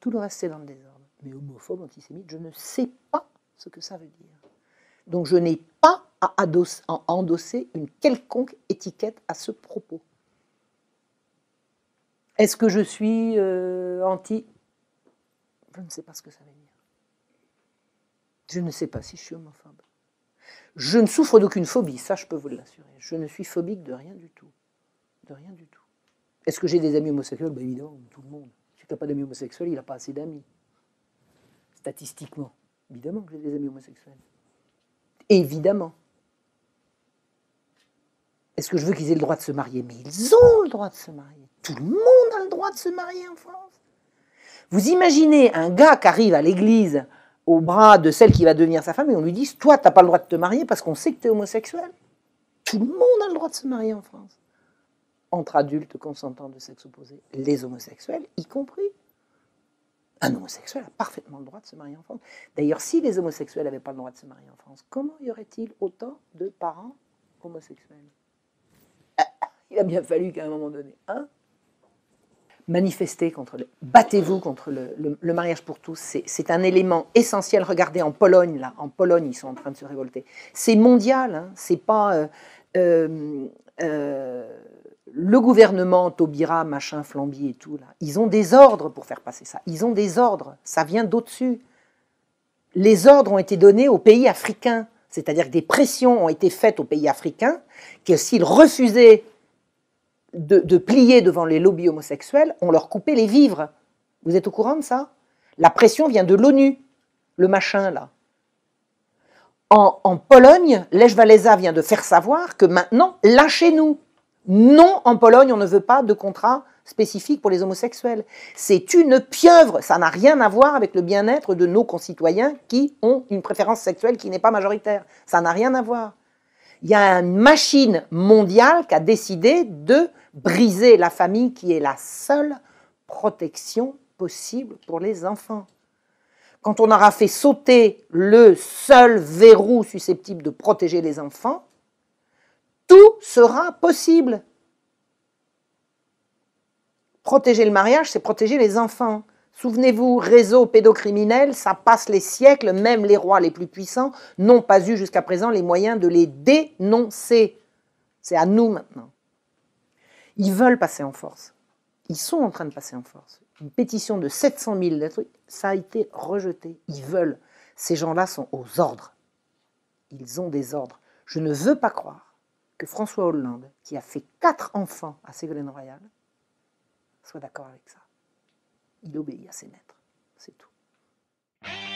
Speaker 1: Tout le reste, c'est dans le désordre. Mais homophobe, antisémite, je ne sais pas ce que ça veut dire. Donc je n'ai pas à, endosser une quelconque étiquette à ce propos. Est-ce que je suis euh, anti Je ne sais pas ce que ça veut dire. Je ne sais pas si je suis homophobe. Je ne souffre d'aucune phobie, ça je peux vous l'assurer. Je ne suis phobique de rien du tout. De rien du tout. Est-ce que j'ai des amis homosexuels ben, Évidemment, tout le monde. Si tu n'as pas d'amis homosexuels, il n'a pas assez d'amis. Statistiquement. Évidemment que j'ai des amis homosexuels. Évidemment. Est-ce que je veux qu'ils aient le droit de se marier Mais ils ont le droit de se marier. Tout le monde a le droit de se marier en France. Vous imaginez un gars qui arrive à l'église au bras de celle qui va devenir sa femme et on lui dit Toi, tu n'as pas le droit de te marier parce qu'on sait que tu es homosexuel. Tout le monde a le droit de se marier en France. Entre adultes consentants de sexe opposé, les homosexuels y compris. Un homosexuel a parfaitement le droit de se marier en France. D'ailleurs, si les homosexuels n'avaient pas le droit de se marier en France, comment y aurait-il autant de parents homosexuels ah, ah, Il a bien fallu qu'à un moment donné, hein, manifestez contre le, battez-vous contre le, mariage pour tous. C'est, un élément essentiel. Regardez en Pologne, là, en Pologne, ils sont en train de se révolter. C'est mondial, hein. c'est pas euh, euh, euh, le gouvernement, Taubira, machin, flambier et tout là. Ils ont des ordres pour faire passer ça. Ils ont des ordres. Ça vient d'au-dessus. Les ordres ont été donnés aux pays africains. C'est-à-dire que des pressions ont été faites aux pays africains que s'ils refusaient de, plier devant les lobbies homosexuels, on leur coupait les vivres. Vous êtes au courant de ça La pression vient de l'ONU, le machin là. En, Pologne, Lech vient de faire savoir que maintenant, lâchez-nous. Non, en Pologne, on ne veut pas de contrat spécifique pour les homosexuels. C'est une pieuvre, ça n'a rien à voir avec le bien-être de nos concitoyens qui ont une préférence sexuelle qui n'est pas majoritaire. Ça n'a rien à voir il y a une machine mondiale qui a décidé de briser la famille qui est la seule protection possible pour les enfants. Quand on aura fait sauter le seul verrou susceptible de protéger les enfants, tout sera possible. Protéger le mariage, c'est protéger les enfants. Souvenez-vous, réseau pédocriminel, ça passe les siècles, même les rois les plus puissants n'ont pas eu jusqu'à présent les moyens de les dénoncer. C'est à nous maintenant. Ils veulent passer en force. Ils sont en train de passer en force. Une pétition de 700 000 lettres, ça a été rejeté. Ils veulent. Ces gens-là sont aux ordres. Ils ont des ordres. Je ne veux pas croire que François Hollande, qui a fait quatre enfants à Ségolène Royal, soit d'accord avec ça il obéit à ses maîtres. C'est tout.